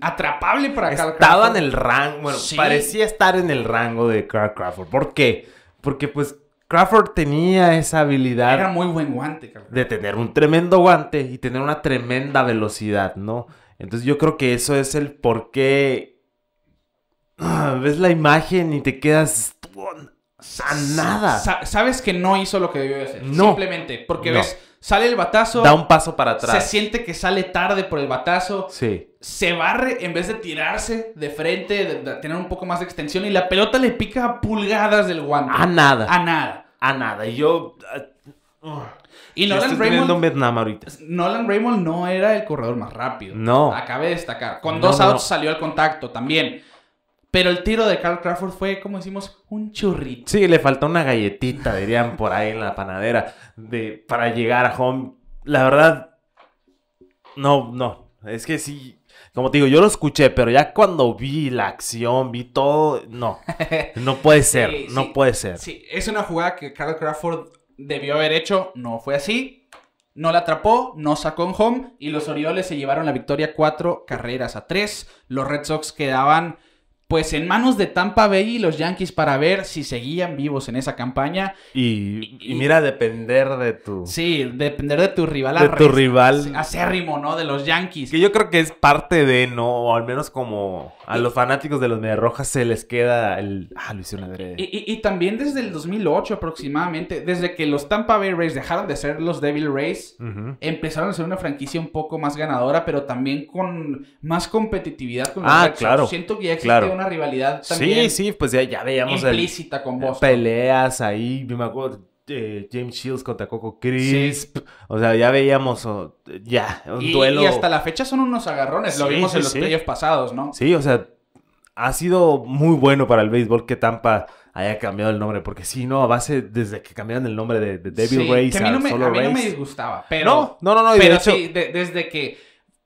Speaker 1: atrapable para Estaba Carl Crawford. en el rango. Bueno, parecía
Speaker 2: estar en el rango de Carl Crawford. ¿Por qué? Porque pues Crawford tenía esa habilidad. Era
Speaker 1: muy buen guante,
Speaker 2: De tener un tremendo guante y tener una tremenda velocidad, ¿no? Entonces yo creo que eso es el por qué. Ah, ves la imagen y te quedas a nada
Speaker 1: sabes que no hizo lo que debió de hacer. Simplemente. Porque ves, sale el batazo. Da un paso para atrás. Se siente que sale tarde por el batazo. Sí. Se barre en vez de tirarse de frente, de, tener un poco más de extensión. Y la pelota le pica pulgadas del guante. A nada. A nada. A nada. Y yo. Ah, uh, y Nolan Raymond. no era el corredor más rápido. No. Acabé de destacar. Con dos outs salió al contacto
Speaker 2: también. Pero el tiro de Carl Crawford fue, como decimos, un churrito. Sí, le faltó una galletita, dirían por ahí en la panadera, de, para llegar a home. La verdad, no, no. Es que sí, como te digo, yo lo escuché, pero ya cuando vi la acción, vi todo, no. No puede ser, no puede ser. Sí,
Speaker 1: es una jugada que Carl Crawford debió haber hecho, no fue así. No la atrapó, no sacó en home y los Orioles se llevaron la victoria cuatro carreras a tres. Los Red Sox quedaban pues en manos de Tampa Bay y los Yankees para ver si seguían vivos en esa
Speaker 2: campaña. Y, mira, depender de tu... Sí,
Speaker 1: depender de tu rival. De tu rival. Acérrimo, ¿no? De los
Speaker 2: Yankees. Que yo creo que es parte de, ¿no? O al menos como a los fanáticos de los Rojas se les queda el... Ah, lo hicieron
Speaker 1: Y, también desde el 2008 aproximadamente, desde que los Tampa Bay Rays dejaron de ser los Devil Rays, empezaron a ser una franquicia un poco más ganadora, pero también con más competitividad. ah, claro. Siento que ya claro rivalidad también. Sí, sí, pues ya, veíamos. Implícita con vos
Speaker 2: Peleas ahí, me acuerdo. Eh, James Shields contra Coco Crisp. O sea, ya veíamos ya un duelo. Y hasta
Speaker 1: la fecha son unos agarrones. lo vimos en los playoffs pasados,
Speaker 2: ¿no? Sí, o sea, ha sido muy bueno para el béisbol que Tampa haya cambiado el nombre. Porque sí, no, a base desde que cambiaron el nombre de, Devil Race a, mí no me, a mí no me disgustaba. Pero, no, no, no. pero sí,
Speaker 1: desde que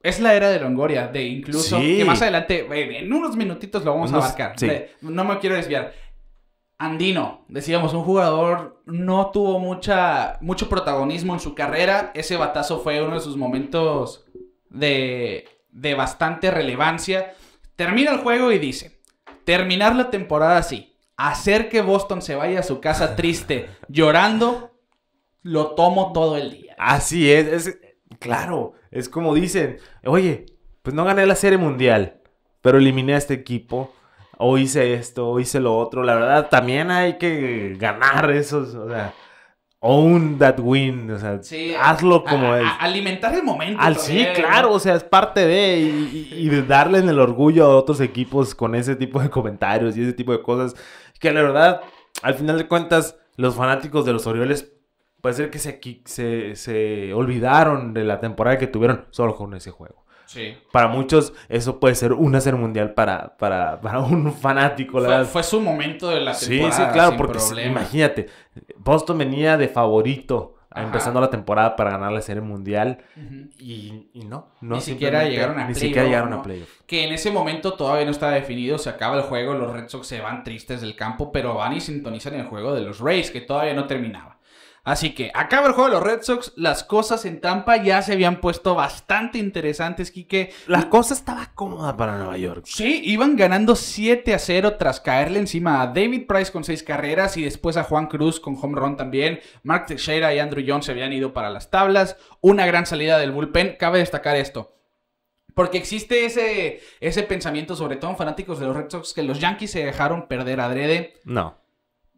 Speaker 1: es la era de Longoria, de incluso. Que más adelante, eh, en unos minutitos lo vamos a abarcar. no me quiero desviar. Andino, decíamos, un jugador no tuvo mucha, mucho protagonismo en su carrera. Ese batazo fue uno de sus momentos de, de bastante relevancia. Termina el juego y dice, terminar la temporada así, hacer que Boston se vaya a su casa triste,
Speaker 2: llorando, lo tomo todo el día. Así es, es, Claro, es como dicen, oye, pues no gané la serie mundial, pero eliminé a este equipo, o hice esto, o hice lo otro. La verdad, también hay que ganar esos, o sea, own that win, o sea, hazlo como es. alimentar
Speaker 1: el momento. Al, sí, claro,
Speaker 2: o sea, es parte de, y, y, darle el orgullo a otros equipos con ese tipo de comentarios y ese tipo de cosas, que la verdad, al final de cuentas, los fanáticos de los Orioles puede ser que se, olvidaron de la temporada que tuvieron solo con ese juego. Para muchos eso puede ser una serie mundial para, para, un fanático. fue, su momento de la temporada. Sí, sí, claro, porque imagínate, Boston venía de favorito empezando la temporada para ganar la serie mundial y, no, no. Ni siquiera llegaron a ni siquiera llegaron a playoff.
Speaker 1: Que en ese momento todavía no está definido, se acaba el juego, los Red Sox se van tristes del campo, pero van y sintonizan el juego de los Rays, que todavía no terminaba. Así que acaba el juego de los Red Sox, las cosas en Tampa ya se habían puesto bastante interesantes, Quique. La cosa estaba
Speaker 2: cómoda para Nueva York.
Speaker 1: Sí, iban ganando 7 a 0 tras caerle encima a David Price con 6 carreras y después a Juan Cruz con home run también. Mark Teixeira y Andrew Jones se habían ido para las tablas. Una gran salida del bullpen. Cabe destacar esto. Porque existe ese, ese pensamiento, sobre todo en fanáticos de los Red Sox, que los Yankees se dejaron perder adrede. No.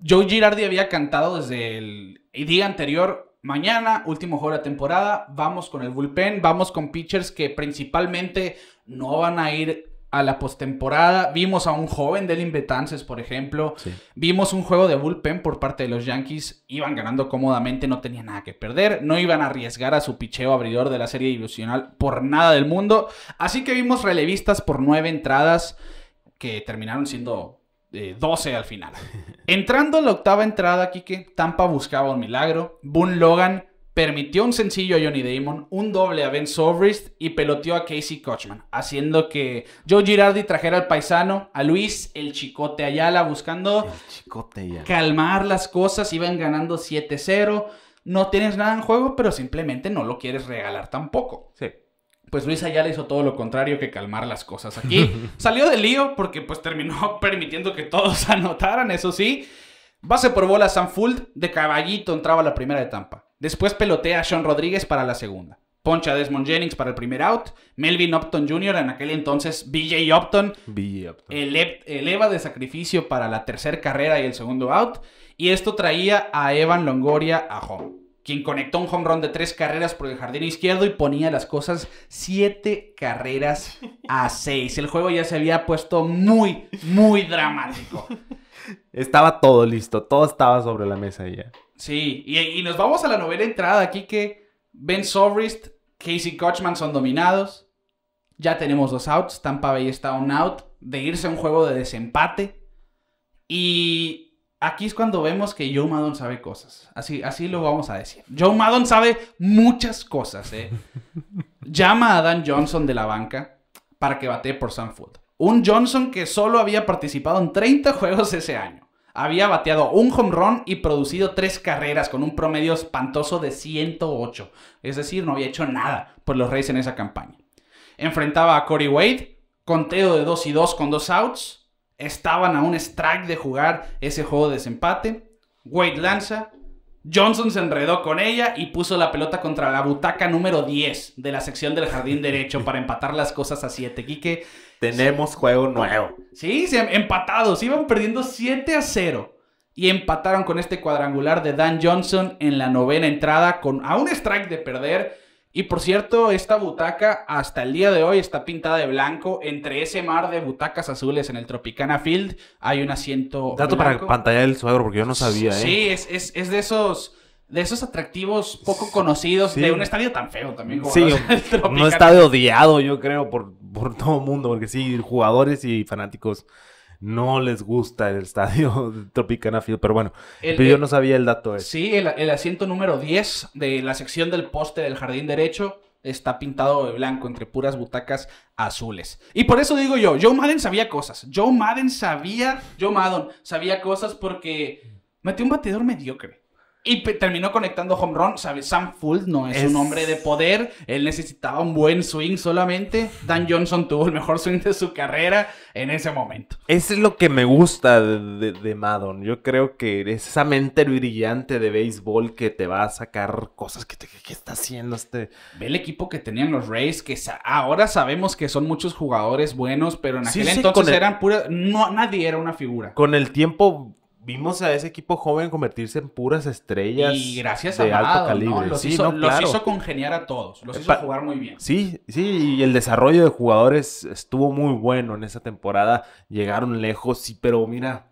Speaker 1: Joe Girardi había cantado desde el y día anterior, mañana, último juego de la temporada, vamos con el bullpen, vamos con pitchers que principalmente no van a ir a la postemporada. Vimos a un joven del Inbetances, por ejemplo. Vimos un juego de bullpen por parte de los Yankees. Iban ganando cómodamente, no tenían nada que perder. No iban a arriesgar a su picheo abridor de la serie ilusional por nada del mundo. Así que vimos relevistas por nueve entradas que terminaron siendo 12 eh, al final. Entrando a la octava entrada, Kike, Tampa buscaba un milagro. Boone Logan permitió un sencillo a Johnny Damon, un doble a Ben Sobrist y peloteó a Casey Kochman, haciendo que Joe Girardi trajera al paisano, a Luis el Chicote Ayala, buscando calmar las cosas. Iban ganando 7-0. No tienes nada en juego, pero simplemente no lo quieres regalar tampoco. Sí pues Luis Ayala hizo todo lo contrario que calmar las cosas. Aquí salió del lío porque pues terminó permitiendo que todos anotaran, eso sí. Base por bola Sanfuld, de caballito entraba la primera de Tampa. Después pelotea a Sean Rodríguez para la segunda. Poncha a Desmond Jennings para el primer out. Melvin Upton Jr., en aquel entonces BJ Upton.
Speaker 2: BJ Upton.
Speaker 1: eleva de sacrificio para la tercera carrera y el segundo out. Y esto traía a Evan Longoria a home quien conectó un home run de tres carreras por el jardín izquierdo y ponía las cosas siete carreras a seis. El juego ya se había puesto muy, muy dramático.
Speaker 2: Estaba todo listo, todo estaba sobre la mesa ya.
Speaker 1: Sí, y, nos vamos a la novela entrada aquí que Ben Sobrist, Casey Kochman son dominados. Ya tenemos dos outs, Tampa Bay está un out de irse a un juego de desempate. Y Aquí es cuando vemos que Joe Maddon sabe cosas. Así, así lo vamos a decir. Joe Maddon sabe muchas cosas, ¿eh? Llama a Dan Johnson de la banca para que bate por Sanford. Un Johnson que solo había participado en 30 juegos ese año. Había bateado un home run y producido tres carreras con un promedio espantoso de 108. Es decir, no había hecho nada por los Reyes en esa campaña. Enfrentaba a Corey Wade, conteo de 2 y 2 con dos outs estaban a un strike de jugar ese juego de desempate. Wade lanza, Johnson se enredó con ella y puso la pelota contra la butaca número 10 de la sección del jardín derecho para empatar las cosas a 7. Quique. Tenemos juego nuevo. Sí, empatados. Iban perdiendo 7 a 0. Y empataron con este cuadrangular de Dan Johnson en la novena entrada con a un strike de perder. Y por cierto, esta butaca hasta el día de hoy está pintada de blanco. Entre ese mar de butacas azules en el Tropicana Field hay un asiento. Dato para pantalla
Speaker 2: del suegro, porque yo no sabía, ¿eh? Sí,
Speaker 1: es, es, es de esos de esos atractivos poco conocidos de un estadio tan feo también. Como sí, un estadio
Speaker 2: odiado, yo creo, por, por todo el mundo, porque sí, jugadores y fanáticos no les gusta el estadio Tropicana Field, pero bueno, yo no sabía el dato
Speaker 1: Sí, el, asiento número 10 de la sección del poste del jardín derecho está pintado de blanco entre puras butacas azules. Y por eso digo yo, Joe Madden sabía cosas. Joe Madden sabía, Joe Madden sabía cosas porque metió un bateador mediocre. Y terminó conectando home run, ¿sabes? Sam Full no es, un hombre de poder, él necesitaba un buen swing solamente. Dan Johnson tuvo el mejor swing de su carrera en
Speaker 2: ese momento. Eso es lo que me gusta de, de, Yo creo que es esa mente brillante de béisbol que te va a sacar cosas que, te, está haciendo este... Ve el equipo
Speaker 1: que tenían los Rays, que ahora sabemos que son muchos jugadores buenos, pero en aquel entonces eran pura... No, nadie era una figura.
Speaker 2: Con el tiempo vimos a ese equipo joven convertirse en puras estrellas y gracias de a alto calibre. Los, sí, hizo, los hizo
Speaker 1: congeniar a todos, los hizo eh, jugar muy bien.
Speaker 2: Sí, sí, y el desarrollo de jugadores estuvo muy bueno en esa temporada. Llegaron lejos, sí, pero mira.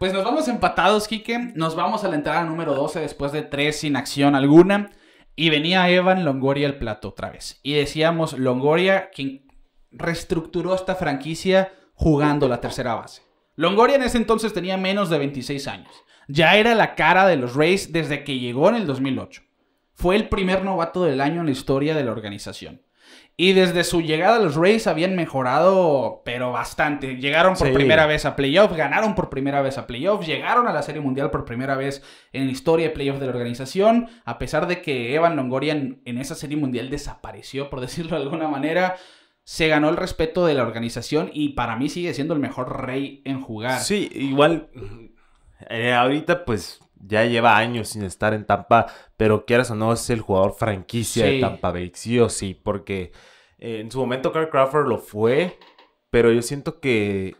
Speaker 1: Pues nos vamos empatados, Quique. Nos vamos a la entrada número 12 después de tres sin acción alguna. Y venía Evan Longoria al plato otra vez. Y decíamos, Longoria, quien reestructuró esta franquicia jugando la tercera base Longoria en ese entonces tenía menos de 26 años. Ya era la cara de los Rays desde que llegó en el 2008. Fue el primer novato del año en la historia de la organización. Y desde su llegada los Rays habían mejorado, pero bastante. Llegaron por primera vez a playoffs, ganaron por primera vez a playoffs, llegaron a la Serie Mundial por primera vez en la historia de playoffs de la organización, a pesar de que Evan Longoria en esa Serie Mundial desapareció, por decirlo de alguna manera se ganó el respeto de la organización y para mí sigue siendo el mejor rey en jugar. Sí,
Speaker 2: igual eh, ahorita pues ya lleva años sin estar en Tampa, pero quieras o no es el jugador franquicia de Tampa Bay, sí o sí, porque eh, en su momento Carl Crawford lo fue, pero yo siento que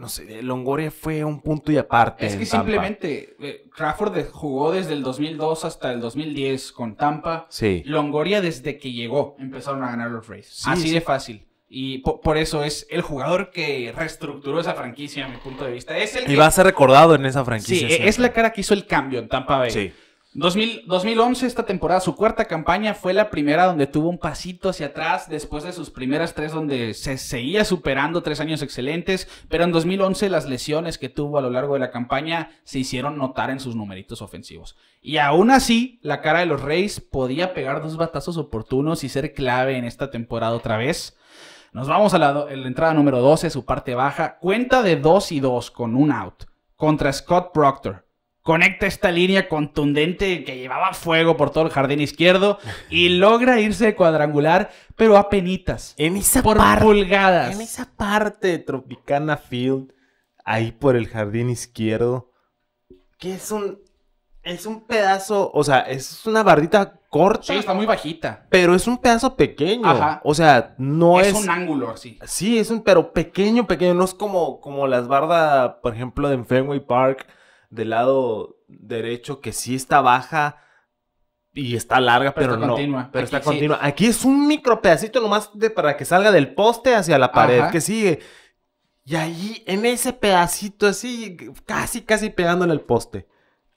Speaker 2: no sé, Longoria fue un punto y aparte. Es que simplemente
Speaker 1: eh, Crawford jugó desde el 2002 hasta el 2010 con Tampa. Sí. Longoria desde que llegó empezaron a ganar los Rays. Así de fácil. Y por eso es el jugador que reestructuró esa franquicia, a mi punto de vista. y va a ser
Speaker 2: recordado en esa franquicia. Sí, e, es
Speaker 1: la cara que hizo el cambio en
Speaker 2: Tampa Bay. Sí.
Speaker 1: 2011, esta temporada, su cuarta campaña fue la primera donde tuvo un pasito hacia atrás después de sus primeras tres donde se seguía superando tres años excelentes, pero en 2011 las lesiones que tuvo a lo largo de la campaña se hicieron notar en sus numeritos ofensivos. Y aún así, la cara de los Reyes podía pegar dos batazos oportunos y ser clave en esta temporada otra vez. Nos vamos a la, la entrada número 12, su parte baja, cuenta de 2 y 2 con un out contra Scott Proctor, conecta esta línea contundente que llevaba fuego por todo el jardín izquierdo
Speaker 2: y logra irse cuadrangular, pero a penitas. En esa por pulgadas. En esa parte de Tropicana Field, ahí por el jardín izquierdo, que es un es un pedazo, o sea, es una bardita corta. Sí, está muy bajita. Pero es un pedazo pequeño. Ajá. O sea, no es. Es un ángulo así. Sí, es un, pero pequeño, pequeño. No es como, como las bardas, por ejemplo, de Fenway Park, del lado derecho que sí está baja y está larga, pero, no. Pero está continua. Aquí es un micro pedacito nomás para que salga del poste hacia la pared que sigue. Y ahí, en ese pedacito así, casi, casi pegándole el poste.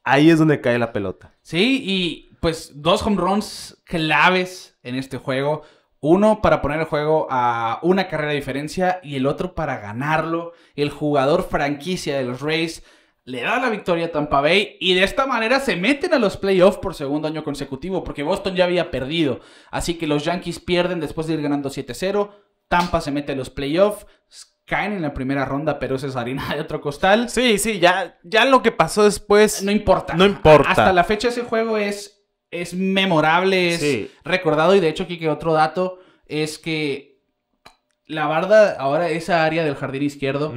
Speaker 2: Ahí es donde cae la pelota.
Speaker 1: Sí, y pues dos home runs claves en este juego. Uno para poner el juego a una carrera de diferencia y el otro para ganarlo. El jugador franquicia de los Rays le da la victoria a Tampa Bay y de esta manera se meten a los playoffs por segundo año consecutivo, porque Boston ya había perdido. Así que los Yankees pierden después de ir ganando 7-0. Tampa se mete a los playoffs, caen en la primera ronda, pero esa es harina de otro costal. Sí, sí, ya, ya lo que pasó después. No importa. No importa. Hasta la fecha ese juego es, es memorable, es recordado. Y de hecho, aquí que otro dato es que la barda, ahora esa área del jardín izquierdo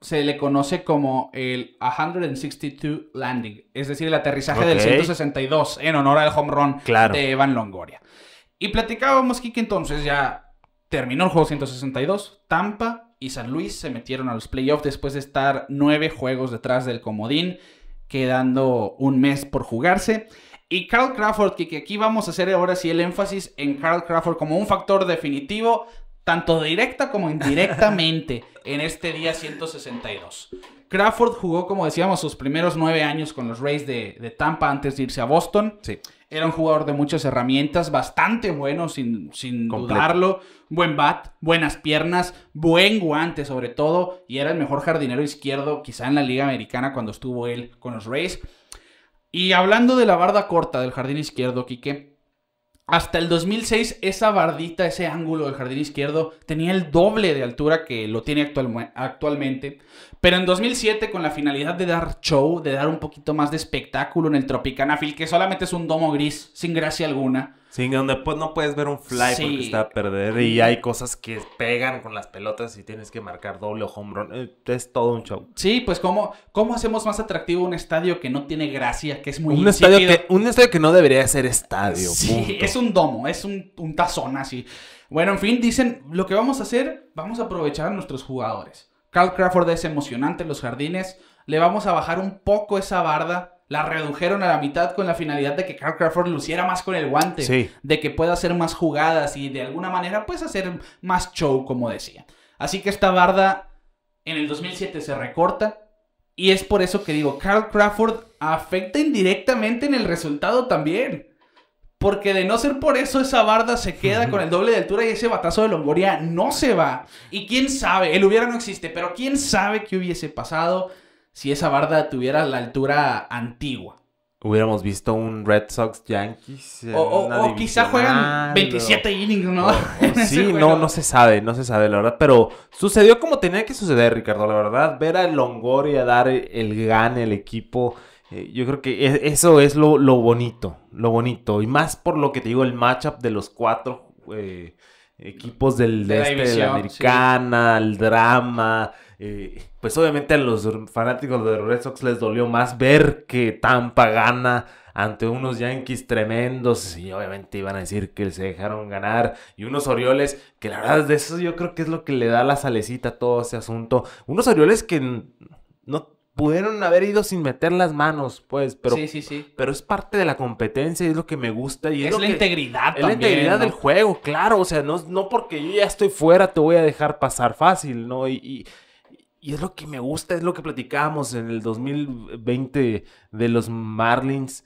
Speaker 1: se le conoce como el 162 landing, es decir, el aterrizaje del 162 en honor al home run de Evan Longoria. Y platicábamos, que entonces ya terminó el juego 162, Tampa y San Luis se metieron a los playoffs después de estar nueve juegos detrás del comodín, quedando un mes por jugarse. Y Carl Crawford, que aquí vamos a hacer ahora sí el énfasis en Carl Crawford como un factor definitivo tanto directa como indirectamente, en este día 162. Crawford jugó, como decíamos, sus primeros nueve años con los Rays de, Tampa antes de irse a Boston. Sí. Era un jugador de muchas herramientas, bastante bueno, sin, sin dudarlo. Buen bat, buenas piernas, buen guante sobre todo. Y era el mejor jardinero izquierdo quizá en la Liga Americana cuando estuvo él con los Rays. Y hablando de la barda corta del jardín izquierdo, Quique, hasta el 2006 esa bardita, ese ángulo del jardín izquierdo tenía el doble de altura que lo tiene actualmente. Pero en 2007 con la finalidad de dar show, de dar un poquito más de espectáculo en el Tropicana Field, que solamente es un domo gris sin gracia alguna,
Speaker 2: Sí, donde pues no puedes ver un fly porque está a perder y hay cosas que pegan con las pelotas y tienes que marcar doble o home run. Eh, es todo un show. Sí, pues ¿cómo, cómo hacemos más
Speaker 1: atractivo un estadio que no tiene gracia, que es muy un estadio que
Speaker 2: Un estadio que no debería ser estadio. Sí, es
Speaker 1: un domo, es un, un tazón así. Bueno, en fin, dicen, lo que vamos a hacer, vamos a aprovechar a nuestros jugadores. Carl Crawford es emocionante los jardines, le vamos a bajar un poco esa barda la redujeron a la mitad con la finalidad de que Carl Crawford luciera más con el guante, de que pueda hacer más jugadas y de alguna manera pues hacer más show, como decía. Así que esta barda en el 2007 se recorta y es por eso que digo, Carl Crawford afecta indirectamente en el resultado también. Porque de no ser por eso, esa barda se queda con el doble de altura y ese batazo de Longoria no se va. Y quién sabe, el hubiera no existe, pero quién sabe qué hubiese pasado si esa barda tuviera la altura antigua.
Speaker 2: Hubiéramos visto un Red Sox Yankees. O, o, quizá juegan 27
Speaker 1: innings, ¿no? Oh, sí, no,
Speaker 2: no se sabe, no se sabe, la verdad. Pero sucedió como tenía que suceder, Ricardo, la verdad. Ver a Longoria dar el gan, el equipo. Eh, yo creo que e, eso es lo, lo, bonito, lo bonito. Y más por lo que te digo, el matchup de los cuatro eh, equipos del de, este, americana, el drama. Eh, pues obviamente a los fanáticos de Red Sox les dolió más ver que Tampa gana ante unos Yankees tremendos y obviamente iban a decir que se dejaron ganar y unos Orioles que la verdad de eso yo creo que es lo que le da la salecita a todo ese asunto. Unos Orioles que no pudieron haber ido sin meter las manos, pues, pero, pero es parte de la competencia y es lo que me gusta. Y es, la
Speaker 1: integridad también, la integridad del
Speaker 2: juego, claro, o sea, no, no porque yo ya estoy fuera te voy a dejar pasar fácil, ¿no? y y es lo que me gusta, es lo que platicábamos en el 2020 de los Marlins,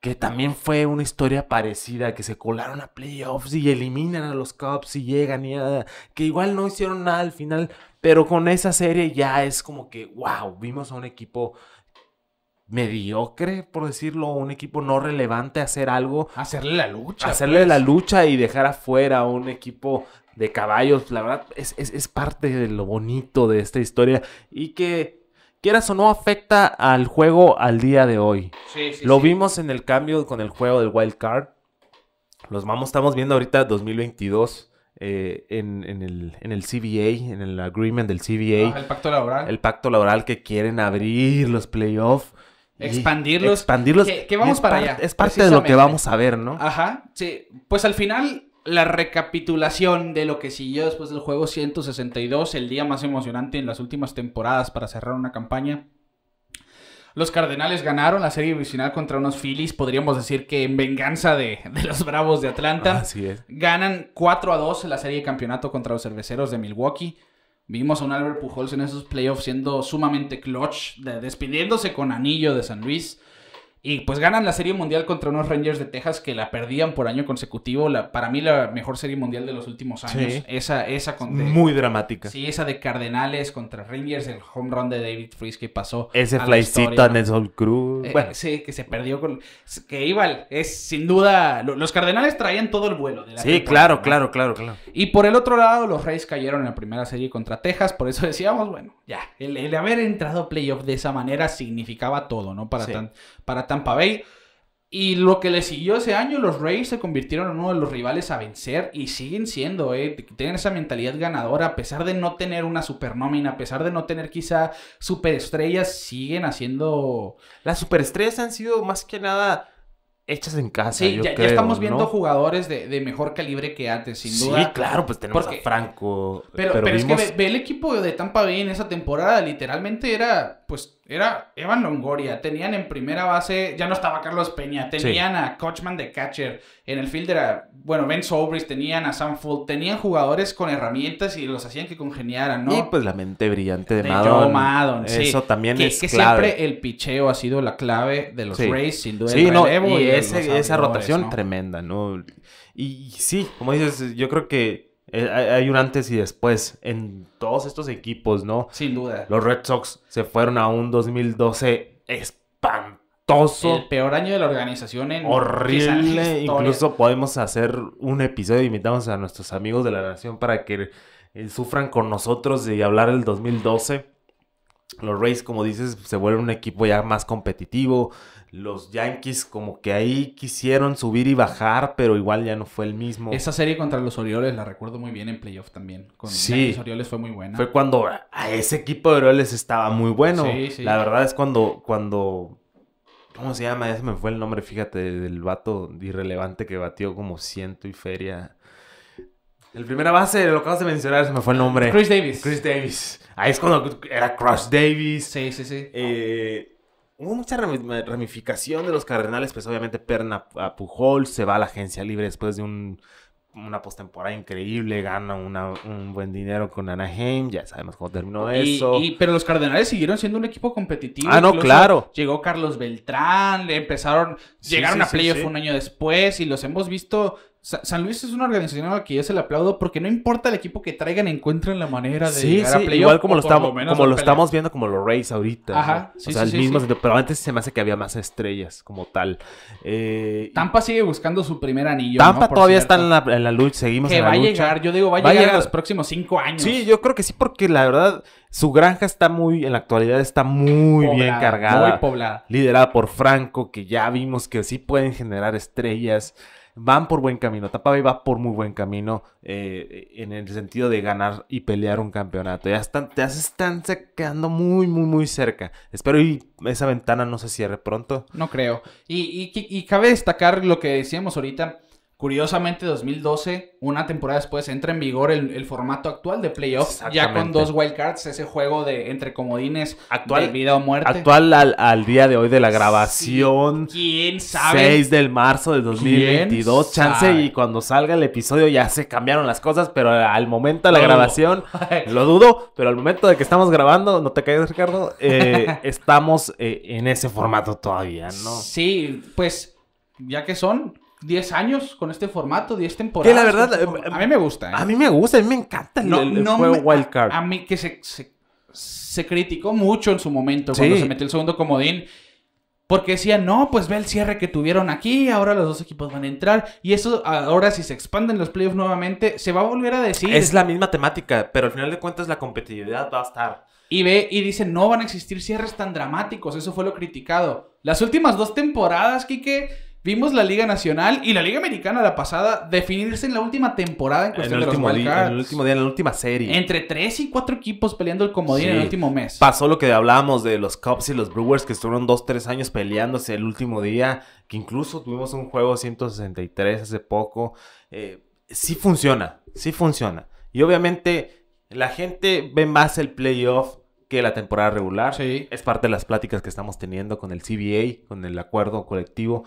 Speaker 2: que también fue una historia parecida, que se colaron a playoffs y eliminan a los Cubs y llegan y nada, ah, que igual no hicieron nada al final, pero con esa serie ya es como que, wow, vimos a un equipo mediocre, por decirlo, un equipo no relevante hacer algo. Hacerle la lucha. Hacerle pues. la lucha y dejar afuera a un equipo de caballos. La verdad, es, parte de lo bonito de esta historia y que quieras o no, afecta al juego al día de hoy. lo vimos en el cambio con el juego del Wild Card. Los vamos, estamos viendo ahorita 2022 eh, en, el, en, el, CBA, en el agreement del CBA. Ah, el pacto laboral. El pacto laboral que quieren abrir los playoffs. Expandirlos. Expandirlos. que vamos para allá. Es parte de lo que vamos a ver, ¿no? Ajá.
Speaker 1: Sí. Pues al final, la recapitulación de lo que siguió después del juego 162, el día más emocionante en las últimas temporadas para cerrar una campaña. Los Cardenales ganaron la serie divisional contra unos Phillies, podríamos decir que en venganza de, los Bravos de Atlanta. Así es. Ganan 4 a 2 la serie de campeonato contra los Cerveceros de Milwaukee. Vimos a un Albert Pujols en esos playoffs siendo sumamente clutch, despidiéndose con anillo de San Luis. Y pues ganan la Serie Mundial contra unos Rangers de Texas que la perdían por año consecutivo. La, para mí la mejor Serie Mundial de los últimos años. Esa, esa Muy dramática. Sí, esa de Cardenales contra Rangers, el home run de David Fries que pasó. Ese flycito a Nelson Cruz. Eh, bueno. Sí, que se perdió con... Que iba, es sin duda... Los Cardenales traían todo el vuelo. De la sí, claro, claro, claro, claro. Y por el otro lado, los Reyes cayeron en la primera serie contra Texas. Por eso decíamos, bueno, ya. El, haber entrado a playoff de esa manera significaba todo, ¿no? Para tan... Para tan Tampa Bay. Y lo que le siguió ese año, los Rays se convirtieron en uno de los rivales a vencer y siguen siendo, eh, tienen esa mentalidad ganadora, a pesar de no tener una super nómina, a pesar de no tener quizá superestrellas, siguen haciendo... Las superestrellas han sido más que nada hechas en casa. Sí, ya, estamos viendo jugadores de, mejor calibre que antes, sin duda. Sí, claro, pues tenemos a Franco. Pero, es que ve, el equipo de Tampa Bay en esa temporada, literalmente era, pues era Evan Longoria, tenían en primera base, ya no estaba Carlos Peña, tenían a Coachman de catcher, en el field era, bueno, Ben Sobris, tenían a Sam Full, tenían jugadores con herramientas y los hacían que
Speaker 2: congeniaran, ¿no? Y pues la mente brillante de, Madon. Eso también que, es que siempre
Speaker 1: el picheo
Speaker 2: ha sido la clave de los Rays, sin duda. Sí, no, y, esa rotación tremenda, ¿no? Y sí, como dices, yo creo que eh, hay un antes y después en todos estos equipos, ¿no? Sin duda. Los Red Sox se fueron a un 2012
Speaker 1: espantoso. El peor año de la organización en Horrible. Incluso
Speaker 2: podemos hacer un episodio. Invitamos a nuestros amigos de la Nación para que eh, sufran con nosotros y hablar del 2012. Los Rays, como dices, se vuelven un equipo ya más competitivo los Yankees como que ahí quisieron subir y bajar, pero igual ya no fue el mismo. Esa
Speaker 1: serie contra los Orioles la recuerdo muy bien en playoff también. Con Los Orioles fue muy buena. Fue
Speaker 2: cuando a ese equipo de Orioles estaba muy bueno. Sí, sí. La verdad es cuando, cuando... ¿Cómo se llama? Ya se me fue el nombre, fíjate, del vato irrelevante que batió como ciento y feria. El primera base, lo acabas de mencionar, se me fue el nombre. Chris Davis. Chris Davis. Ahí es cuando era Crush Davis. Sí, sí, sí. Eh hubo mucha ramificación de los Cardenales, pues obviamente perna a Pujol, se va a la agencia libre después de una postemporada increíble, gana un buen dinero con Anaheim, ya sabemos cómo terminó eso.
Speaker 1: pero los Cardenales siguieron siendo un
Speaker 2: equipo competitivo.
Speaker 1: Ah, no, claro. Llegó Carlos Beltrán, le empezaron, llegaron a playoff un año después y los hemos visto San Luis es una organización a la que yo se le aplaudo porque no importa el equipo que traigan, encuentran la manera de llegar a playoff. Igual como lo, estamos,
Speaker 2: viendo como los Rays ahorita. Ajá, o sea, mismo, pero antes se me hace que había más estrellas como tal. Eh, Tampa sigue buscando su primer anillo. Tampa todavía está en la, en la, lucha, seguimos en la va a llegar, yo digo, va a llegar, en los próximos cinco años. Sí, yo creo que sí, porque la verdad, su granja está muy, en la actualidad está muy bien cargada. Muy poblada. Liderada por Franco, que ya vimos que sí pueden generar estrellas van por buen camino. Tampa va por muy buen camino eh, en el sentido de ganar y pelear un campeonato. Ya están, ya se están quedando muy, muy, muy cerca. Espero y esa ventana no se cierre pronto. No creo. Y, y cabe destacar lo que decíamos ahorita
Speaker 1: Curiosamente, 2012, una temporada después, entra en vigor el, formato actual de playoffs, ya con dos wildcards, ese juego de entre comodines actual, vida o muerte.
Speaker 2: Actual al, día de hoy de la grabación. ¿Quién sabe? 6 del marzo de 2022, chance, y cuando salga el episodio ya se cambiaron las cosas, pero al momento de la grabación, lo dudo, pero al momento de que estamos grabando, no te caigas Ricardo, eh, estamos eh, en ese formato todavía, ¿no?
Speaker 1: Sí, pues ya que son 10 años con este formato, 10 temporadas. Que la verdad, este eh, a mí
Speaker 2: me gusta. ¿eh? A mí me gusta, a mí me encanta el, juego A,
Speaker 1: mí que se, se, criticó mucho en su momento cuando se metió el segundo comodín. Porque decían, no, pues ve el cierre que tuvieron aquí, ahora los dos equipos van a entrar. Y eso, ahora si se expanden los playoffs nuevamente, se va a volver a decir. Es la
Speaker 2: misma temática, pero al final de
Speaker 1: cuentas la competitividad va a estar. Y ve, y dice, no van a existir cierres tan dramáticos, eso fue lo criticado. Las últimas dos temporadas, Kike, Vimos la Liga Nacional y la Liga Americana la pasada definirse en la última temporada en cuestión de los En el último
Speaker 2: día, en la última serie. Entre tres
Speaker 1: y cuatro equipos peleando el comodín en el último
Speaker 2: mes. Pasó lo que hablábamos de los Cubs y los Brewers que estuvieron dos, tres años peleándose el último día. Que incluso tuvimos un juego 163 hace poco. Eh, sí funciona, sí funciona. Y obviamente la gente ve más el playoff que la temporada regular. Sí. Es parte de las pláticas que estamos teniendo con el CBA, con el acuerdo colectivo.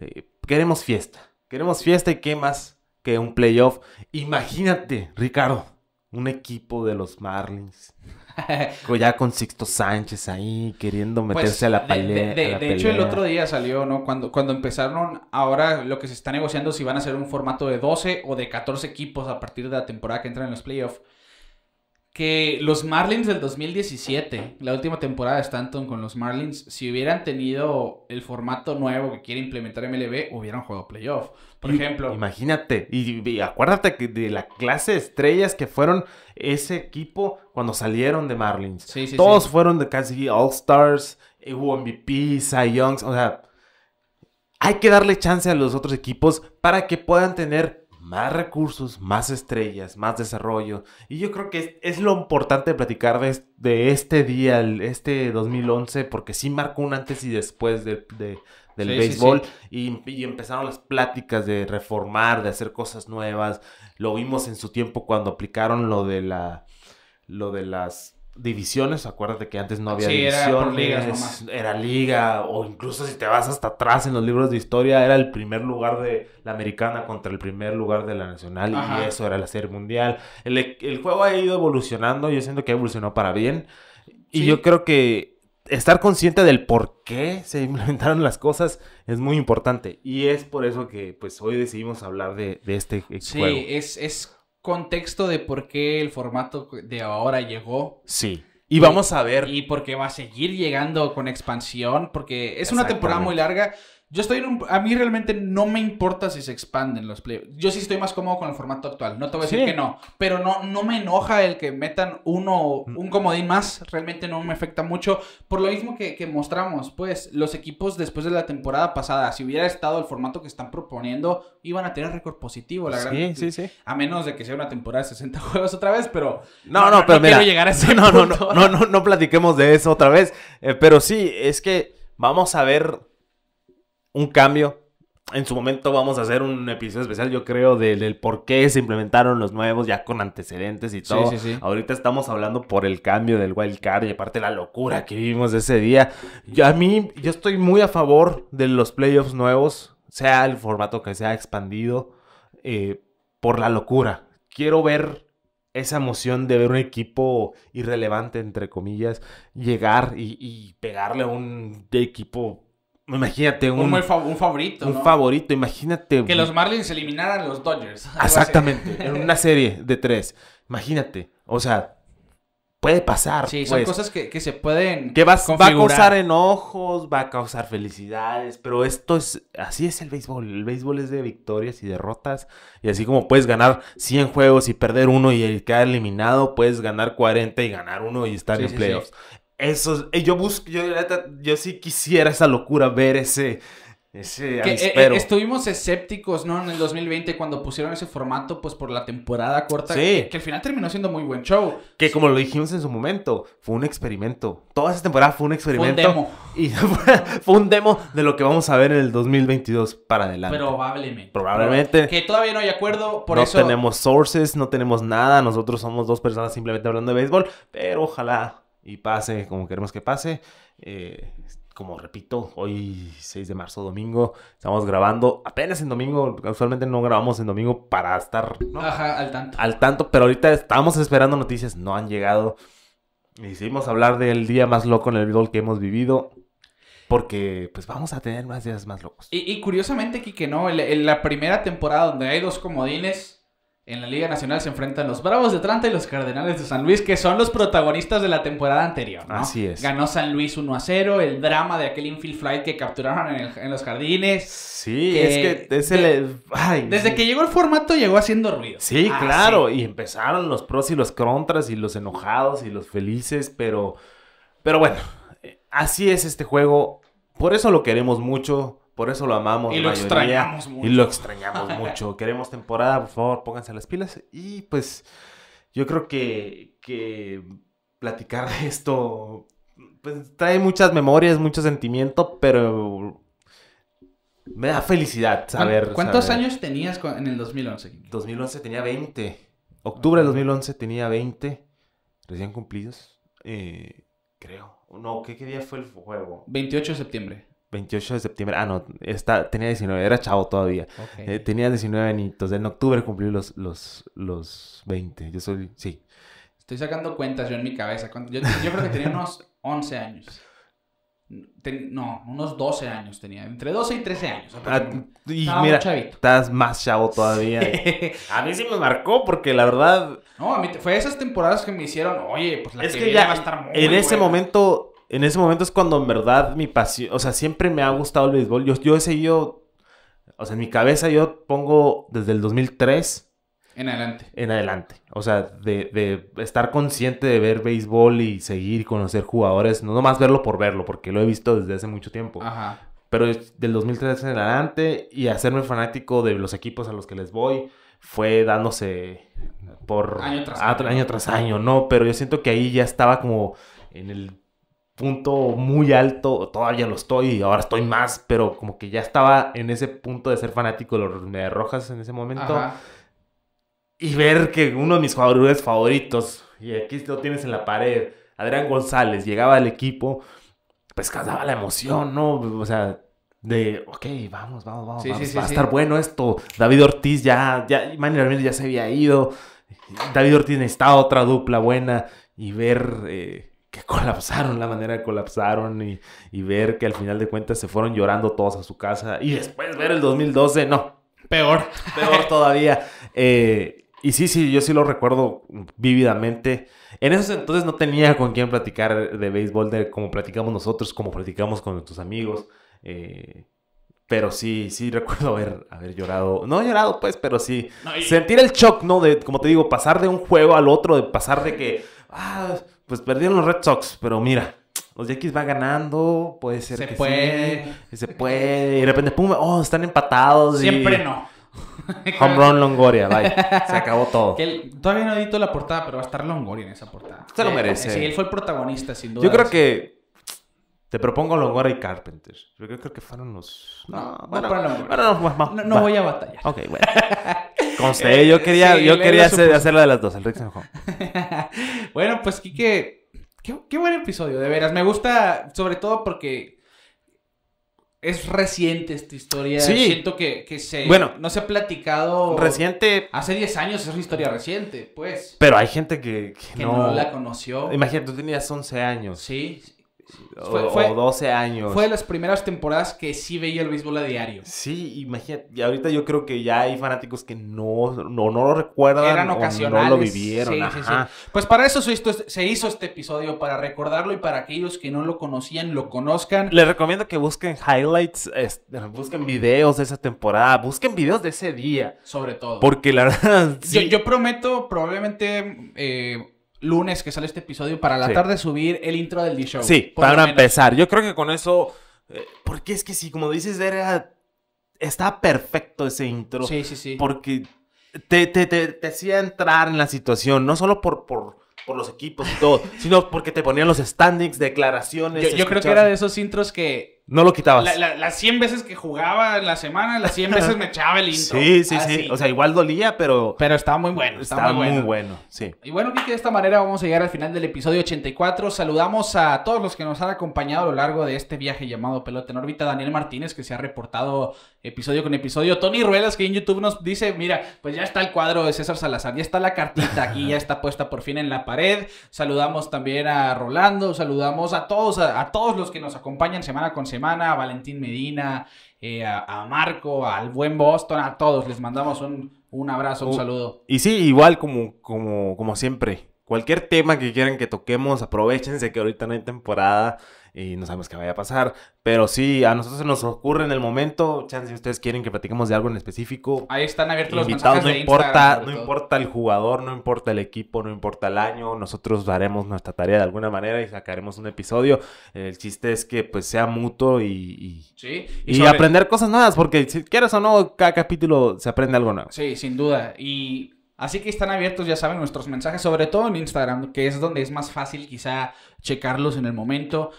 Speaker 2: Eh, queremos fiesta. Queremos fiesta y qué más que un playoff. Imagínate, Ricardo, un equipo de los Marlins. ya con Sixto Sánchez ahí queriendo pues, meterse a la pelea. De, hecho, el otro
Speaker 1: día salió, ¿no? Cuando, cuando empezaron, ahora lo que se está negociando si van a ser un formato de 12 o de 14 equipos a partir de la temporada que entran en los playoffs que los Marlins del 2017, la última temporada de Stanton con los Marlins, si hubieran tenido el formato nuevo que quiere implementar MLB, hubieran jugado playoff. Por ejemplo.
Speaker 2: Imagínate, y, acuérdate que de la clase de estrellas que fueron ese equipo cuando salieron de Marlins. Todos fueron de casi All Stars, eh, hubo MVP, Cy Youngs, o sea, hay que darle chance a los otros equipos para que puedan tener más recursos, más estrellas, más desarrollo. Y yo creo que es, lo importante de platicar de, este día, este 2011, porque sí marcó un antes y después del béisbol. Y, y, empezaron las pláticas de reformar, de hacer cosas nuevas. Lo vimos en su tiempo cuando aplicaron lo de la... Lo de las divisiones. Acuérdate que antes no había división, Era, ligas era liga, o incluso si te vas hasta atrás en los libros de historia, era el primer lugar de la americana contra el primer lugar de la nacional, y eso era la serie mundial. E-, el, juego ha ido evolucionando, yo siento que evolucionó para bien. Y yo creo que estar consciente del por qué se implementaron las cosas es muy importante. Y es por eso que pues hoy decidimos hablar de, de este juego. Sí,
Speaker 1: es, es contexto de por qué el formato de ahora llegó. Sí. Y vamos a ver. Y por qué va a seguir llegando con expansión, porque es una temporada muy larga. Yo estoy en A mí realmente no me importa si se expanden los playoffs. Yo sí estoy más cómodo con el formato actual. No te voy a decir que no. Pero no, no me enoja el que metan uno, mm. un comodín más. Realmente no me afecta mucho. Por lo mismo que, mostramos, pues, los equipos después de la temporada pasada, si hubiera estado el formato que están proponiendo, iban a tener
Speaker 2: récord positivo. La sí, sí,
Speaker 1: sí. A menos de que sea una temporada de 60 juegos otra vez, pero. No, no, no, pero no mira. Llegar a ese no, no, no, no, no,
Speaker 2: no platiquemos de eso otra vez. Eh, pero sí, es que vamos a ver un cambio. En su momento vamos a hacer un episodio especial, yo creo, del, por qué se implementaron los nuevos, ya con antecedentes y todo. Ahorita estamos hablando por el cambio del wild card y aparte la locura que vivimos ese día. Yo, a mí, yo estoy muy a favor de los playoffs nuevos, sea el formato que sea expandido, eh, por la locura. Quiero ver esa emoción de ver un equipo irrelevante, entre comillas, llegar y, y pegarle a un equipo Imagínate un, un, favorito. Un favorito, imagínate. Que los
Speaker 1: Marlins eliminaran a los Dodgers. Exactamente, en una
Speaker 2: serie de tres. Imagínate, o sea, puede pasar. Sí, son pues. cosas que, se pueden. Que va a causar enojos, va a causar felicidades, pero esto es. Así es el béisbol. El béisbol es de victorias y derrotas. Y así como puedes ganar 100 juegos y perder uno y quedar eliminado, puedes ganar 40 y ganar uno y estar en playoffs. Eso, eh, yo busco, yo, sí quisiera esa locura, ver ese, ese que, eh, eh,
Speaker 1: estuvimos escépticos, ¿no? En el 2020 cuando pusieron ese formato, pues por la temporada corta. Que, al final terminó siendo muy buen
Speaker 2: show. Que como lo dijimos en su momento, fue un experimento. Toda esa temporada fue un experimento. Fue un demo. Y fue un demo de lo que vamos a ver en el 2022 para adelante. Probablemente. Probablemente. Que todavía
Speaker 1: no hay acuerdo, por eso... No tenemos
Speaker 2: sources, no tenemos nada. Nosotros somos dos personas simplemente hablando de béisbol, pero ojalá y pase como queremos que pase. Eh, como repito, hoy 6 de marzo, domingo, estamos grabando apenas en domingo, usualmente no grabamos en domingo para estar al tanto. Al tanto, pero ahorita estamos esperando noticias, no han llegado. Hicimos hablar del día más loco en el béisbol que hemos vivido. Porque pues vamos a tener más días más locos.
Speaker 1: Y, curiosamente, que ¿no? En la primera temporada donde hay dos comodines, en la Liga Nacional se enfrentan los Bravos de Atlanta y los Cardenales de San Luis, que son los protagonistas de la temporada anterior. ¿no? Así es. Ganó San Luis 1 a 0, el drama de aquel infield flight que capturaron en, los jardines. Sí, es
Speaker 2: que desde
Speaker 1: que llegó el formato llegó haciendo
Speaker 2: ruido. Sí, ah, claro, y empezaron los pros y los contras y los enojados y los felices, pero, pero bueno, eh, así es este juego. Por eso lo queremos mucho. Por eso lo amamos. Y lo extrañamos mucho. Y lo extrañamos mucho. Queremos temporada, por favor, pónganse las pilas. Y pues yo creo que, platicar de esto pues, trae muchas memorias, mucho sentimiento, pero me da felicidad saber. ¿Cuántos
Speaker 1: años tenías en
Speaker 2: el 2011? 2011 tenía 20. Octubre de 2011 tenía 20, recién cumplidos. Eh, creo. No, ¿qué, ¿qué día fue el juego? 28 de septiembre. 28 de septiembre. Ah, no, está, tenía 19, era chavo todavía. Eh, tenía 19 añitos. En octubre cumplí los, los, 20. Yo soy, sí.
Speaker 1: Estoy sacando cuentas yo en mi cabeza. Yo, creo que tenía unos 11 años. no, unos 12 años tenía. Entre 12 y 13 años. Ah, y mira,
Speaker 2: estás más chavo todavía. A mí sí me marcó porque la verdad...
Speaker 1: No, a mí fue esas temporadas que me hicieron, oye, pues la es que, ya va a estar muy En ese
Speaker 2: momento en ese momento es cuando en verdad mi pasión, o sea, siempre me ha gustado el béisbol. Yo, yo he seguido, o sea, en mi cabeza yo pongo desde el 2003. En adelante. En adelante. O sea, de, de estar consciente de ver béisbol y seguir y conocer jugadores, no nomás verlo por verlo, porque lo he visto desde hace mucho tiempo. Ajá. Pero del 2003 en adelante y hacerme fanático de los equipos a los que les voy fue dándose por año tras año, año, tras año, ¿no? Pero yo siento que ahí ya estaba como en el punto muy alto, todavía lo estoy, y ahora estoy más, pero como que ya estaba en ese punto de ser fanático de los Rojas en ese momento. Y ver que uno de mis jugadores favoritos, y aquí lo tienes en la pared, Adrián González, llegaba al equipo, pues causaba la emoción, ¿no? O sea, de, ok, vamos, vamos, vamos, va a estar bueno esto. David Ortiz ya, ya, Manny ya se había ido. David Ortiz necesitaba otra dupla buena y ver... Eh, que colapsaron, la manera que colapsaron y, ver que al final de cuentas se fueron llorando todos a su casa y después ver el 2012, no, peor, peor todavía. Eh, y sí, sí, yo sí lo recuerdo vívidamente. En esos entonces no tenía con quién platicar de béisbol, de como platicamos nosotros, como platicamos con nuestros amigos. Eh, pero sí, sí recuerdo haber, haber llorado. No llorado, pues, pero sí. Sentir el shock, ¿no? De, como te digo, pasar de un juego al otro, de pasar de que. Ah, pues perdieron los Red Sox, pero mira, los Yankees va ganando, puede ser se que puede. se puede, y de repente, pum, oh, están empatados. Siempre no. Home run Longoria, vaya. Se acabó todo. todavía no edito la portada, pero va a estar
Speaker 1: Longoria en esa portada.
Speaker 2: Se lo eh, merece. Sí, él fue el protagonista, sin duda. Yo creo que. Te propongo Longoria y Carpenter. Yo creo, que fueron los. No, no, bueno,
Speaker 1: no, no, voy a batallar. Ok, bueno. Conste, ¿eh? yo eh, quería, yo quería hacer, de las dos, el bueno, pues Kike, qué, buen episodio, de veras. Me gusta, sobre todo porque es reciente esta historia. Siento que, se, bueno, no se ha platicado. Reciente. Hace 10 años es una historia reciente, pues.
Speaker 2: Pero hay gente que, que, no, no, la conoció. Imagínate, tú tenías 11 años. Sí. Fue, 12 años. Fue de las primeras temporadas que sí veía el béisbol a diario. Sí, imagínate. Y ahorita yo creo que ya hay fanáticos que no, no, lo recuerdan. Eran ocasionales. O no lo vivieron. Sí, sí, sí. Pues para eso este,
Speaker 1: se hizo, este episodio, para recordarlo y para aquellos que no lo conocían, lo conozcan.
Speaker 2: Les recomiendo que busquen highlights, este, busquen videos de esa temporada, busquen videos de ese día. Sobre todo. Porque la verdad.
Speaker 1: Yo, prometo, probablemente. Eh, lunes que
Speaker 2: sale este episodio para la tarde subir el intro del d Sí, para empezar. Yo creo que con eso. Eh, porque es que si, como dices, era. Está perfecto ese intro. Sí, sí, sí. Porque te, hacía entrar en la situación, no solo por, por, los equipos y todo, sino porque te ponían los standings, declaraciones. yo creo que era de
Speaker 1: esos intros que
Speaker 2: no lo quitabas.
Speaker 1: las 100 veces que jugaba en la semana, las 100 veces me echaba el intro. Sí, ah, sí, sí. O sea,
Speaker 2: igual dolía, pero. Pero estaba muy bueno. Estaba, muy, bueno. sí.
Speaker 1: Y bueno, que de esta manera vamos a llegar al final del episodio 84. Saludamos a todos los que nos han acompañado a lo largo de este viaje llamado Pelota en órbita. Daniel Martínez, que se ha reportado episodio con episodio. Tony Ruelas, que en YouTube nos dice, mira, pues ya está el cuadro de César Salazar, ya está la cartita aquí, ya está puesta por fin en la pared. Saludamos también a Rolando, saludamos a todos, a, todos los que nos acompañan semana con semana, a Valentín Medina, eh, a, Marco, al buen Boston, a todos. Les mandamos un, un abrazo, un oh, saludo.
Speaker 2: Y sí, igual como, como, como siempre. Cualquier tema que quieran que toquemos, aprovechense que ahorita no hay temporada y no sabemos qué vaya a pasar. Pero sí, a nosotros se nos ocurre en el momento, chance, si ustedes quieren que platiquemos de algo en específico. Ahí están abiertos los invitados, mensajes no importa, No importa el jugador, no importa el equipo, no importa el año, nosotros haremos nuestra tarea de alguna manera y sacaremos un episodio. El chiste es que pues sea mutuo y, aprender cosas nuevas, porque si quieres o no, cada capítulo se aprende algo nuevo.
Speaker 1: Sí, sin duda. Y Así que están abiertos, ya saben, nuestros mensajes, sobre todo en Instagram, que es donde es más fácil quizá checarlos en el momento.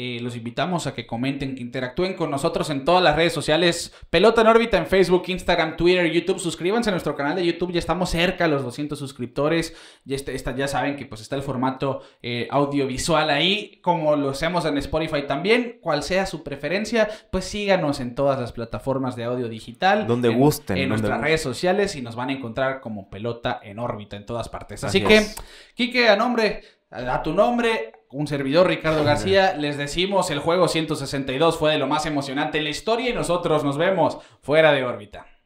Speaker 1: Eh, los invitamos a que comenten, que interactúen con nosotros en todas las redes sociales. Pelota en órbita en Facebook, Instagram, Twitter, YouTube. Suscríbanse a nuestro canal de YouTube. Ya estamos cerca los 200 suscriptores. Ya, este, ya saben que pues está el formato eh, audiovisual ahí, como lo hacemos en Spotify también. Cual sea su preferencia, pues síganos en todas las plataformas de audio digital. Donde gusten. En nuestras redes sociales y nos van a encontrar como Pelota en órbita en todas partes. Así, Así que, Quique, a nombre, a tu nombre, un servidor Ricardo García, les decimos el juego 162 fue de lo más emocionante en la historia y nosotros nos vemos fuera de órbita.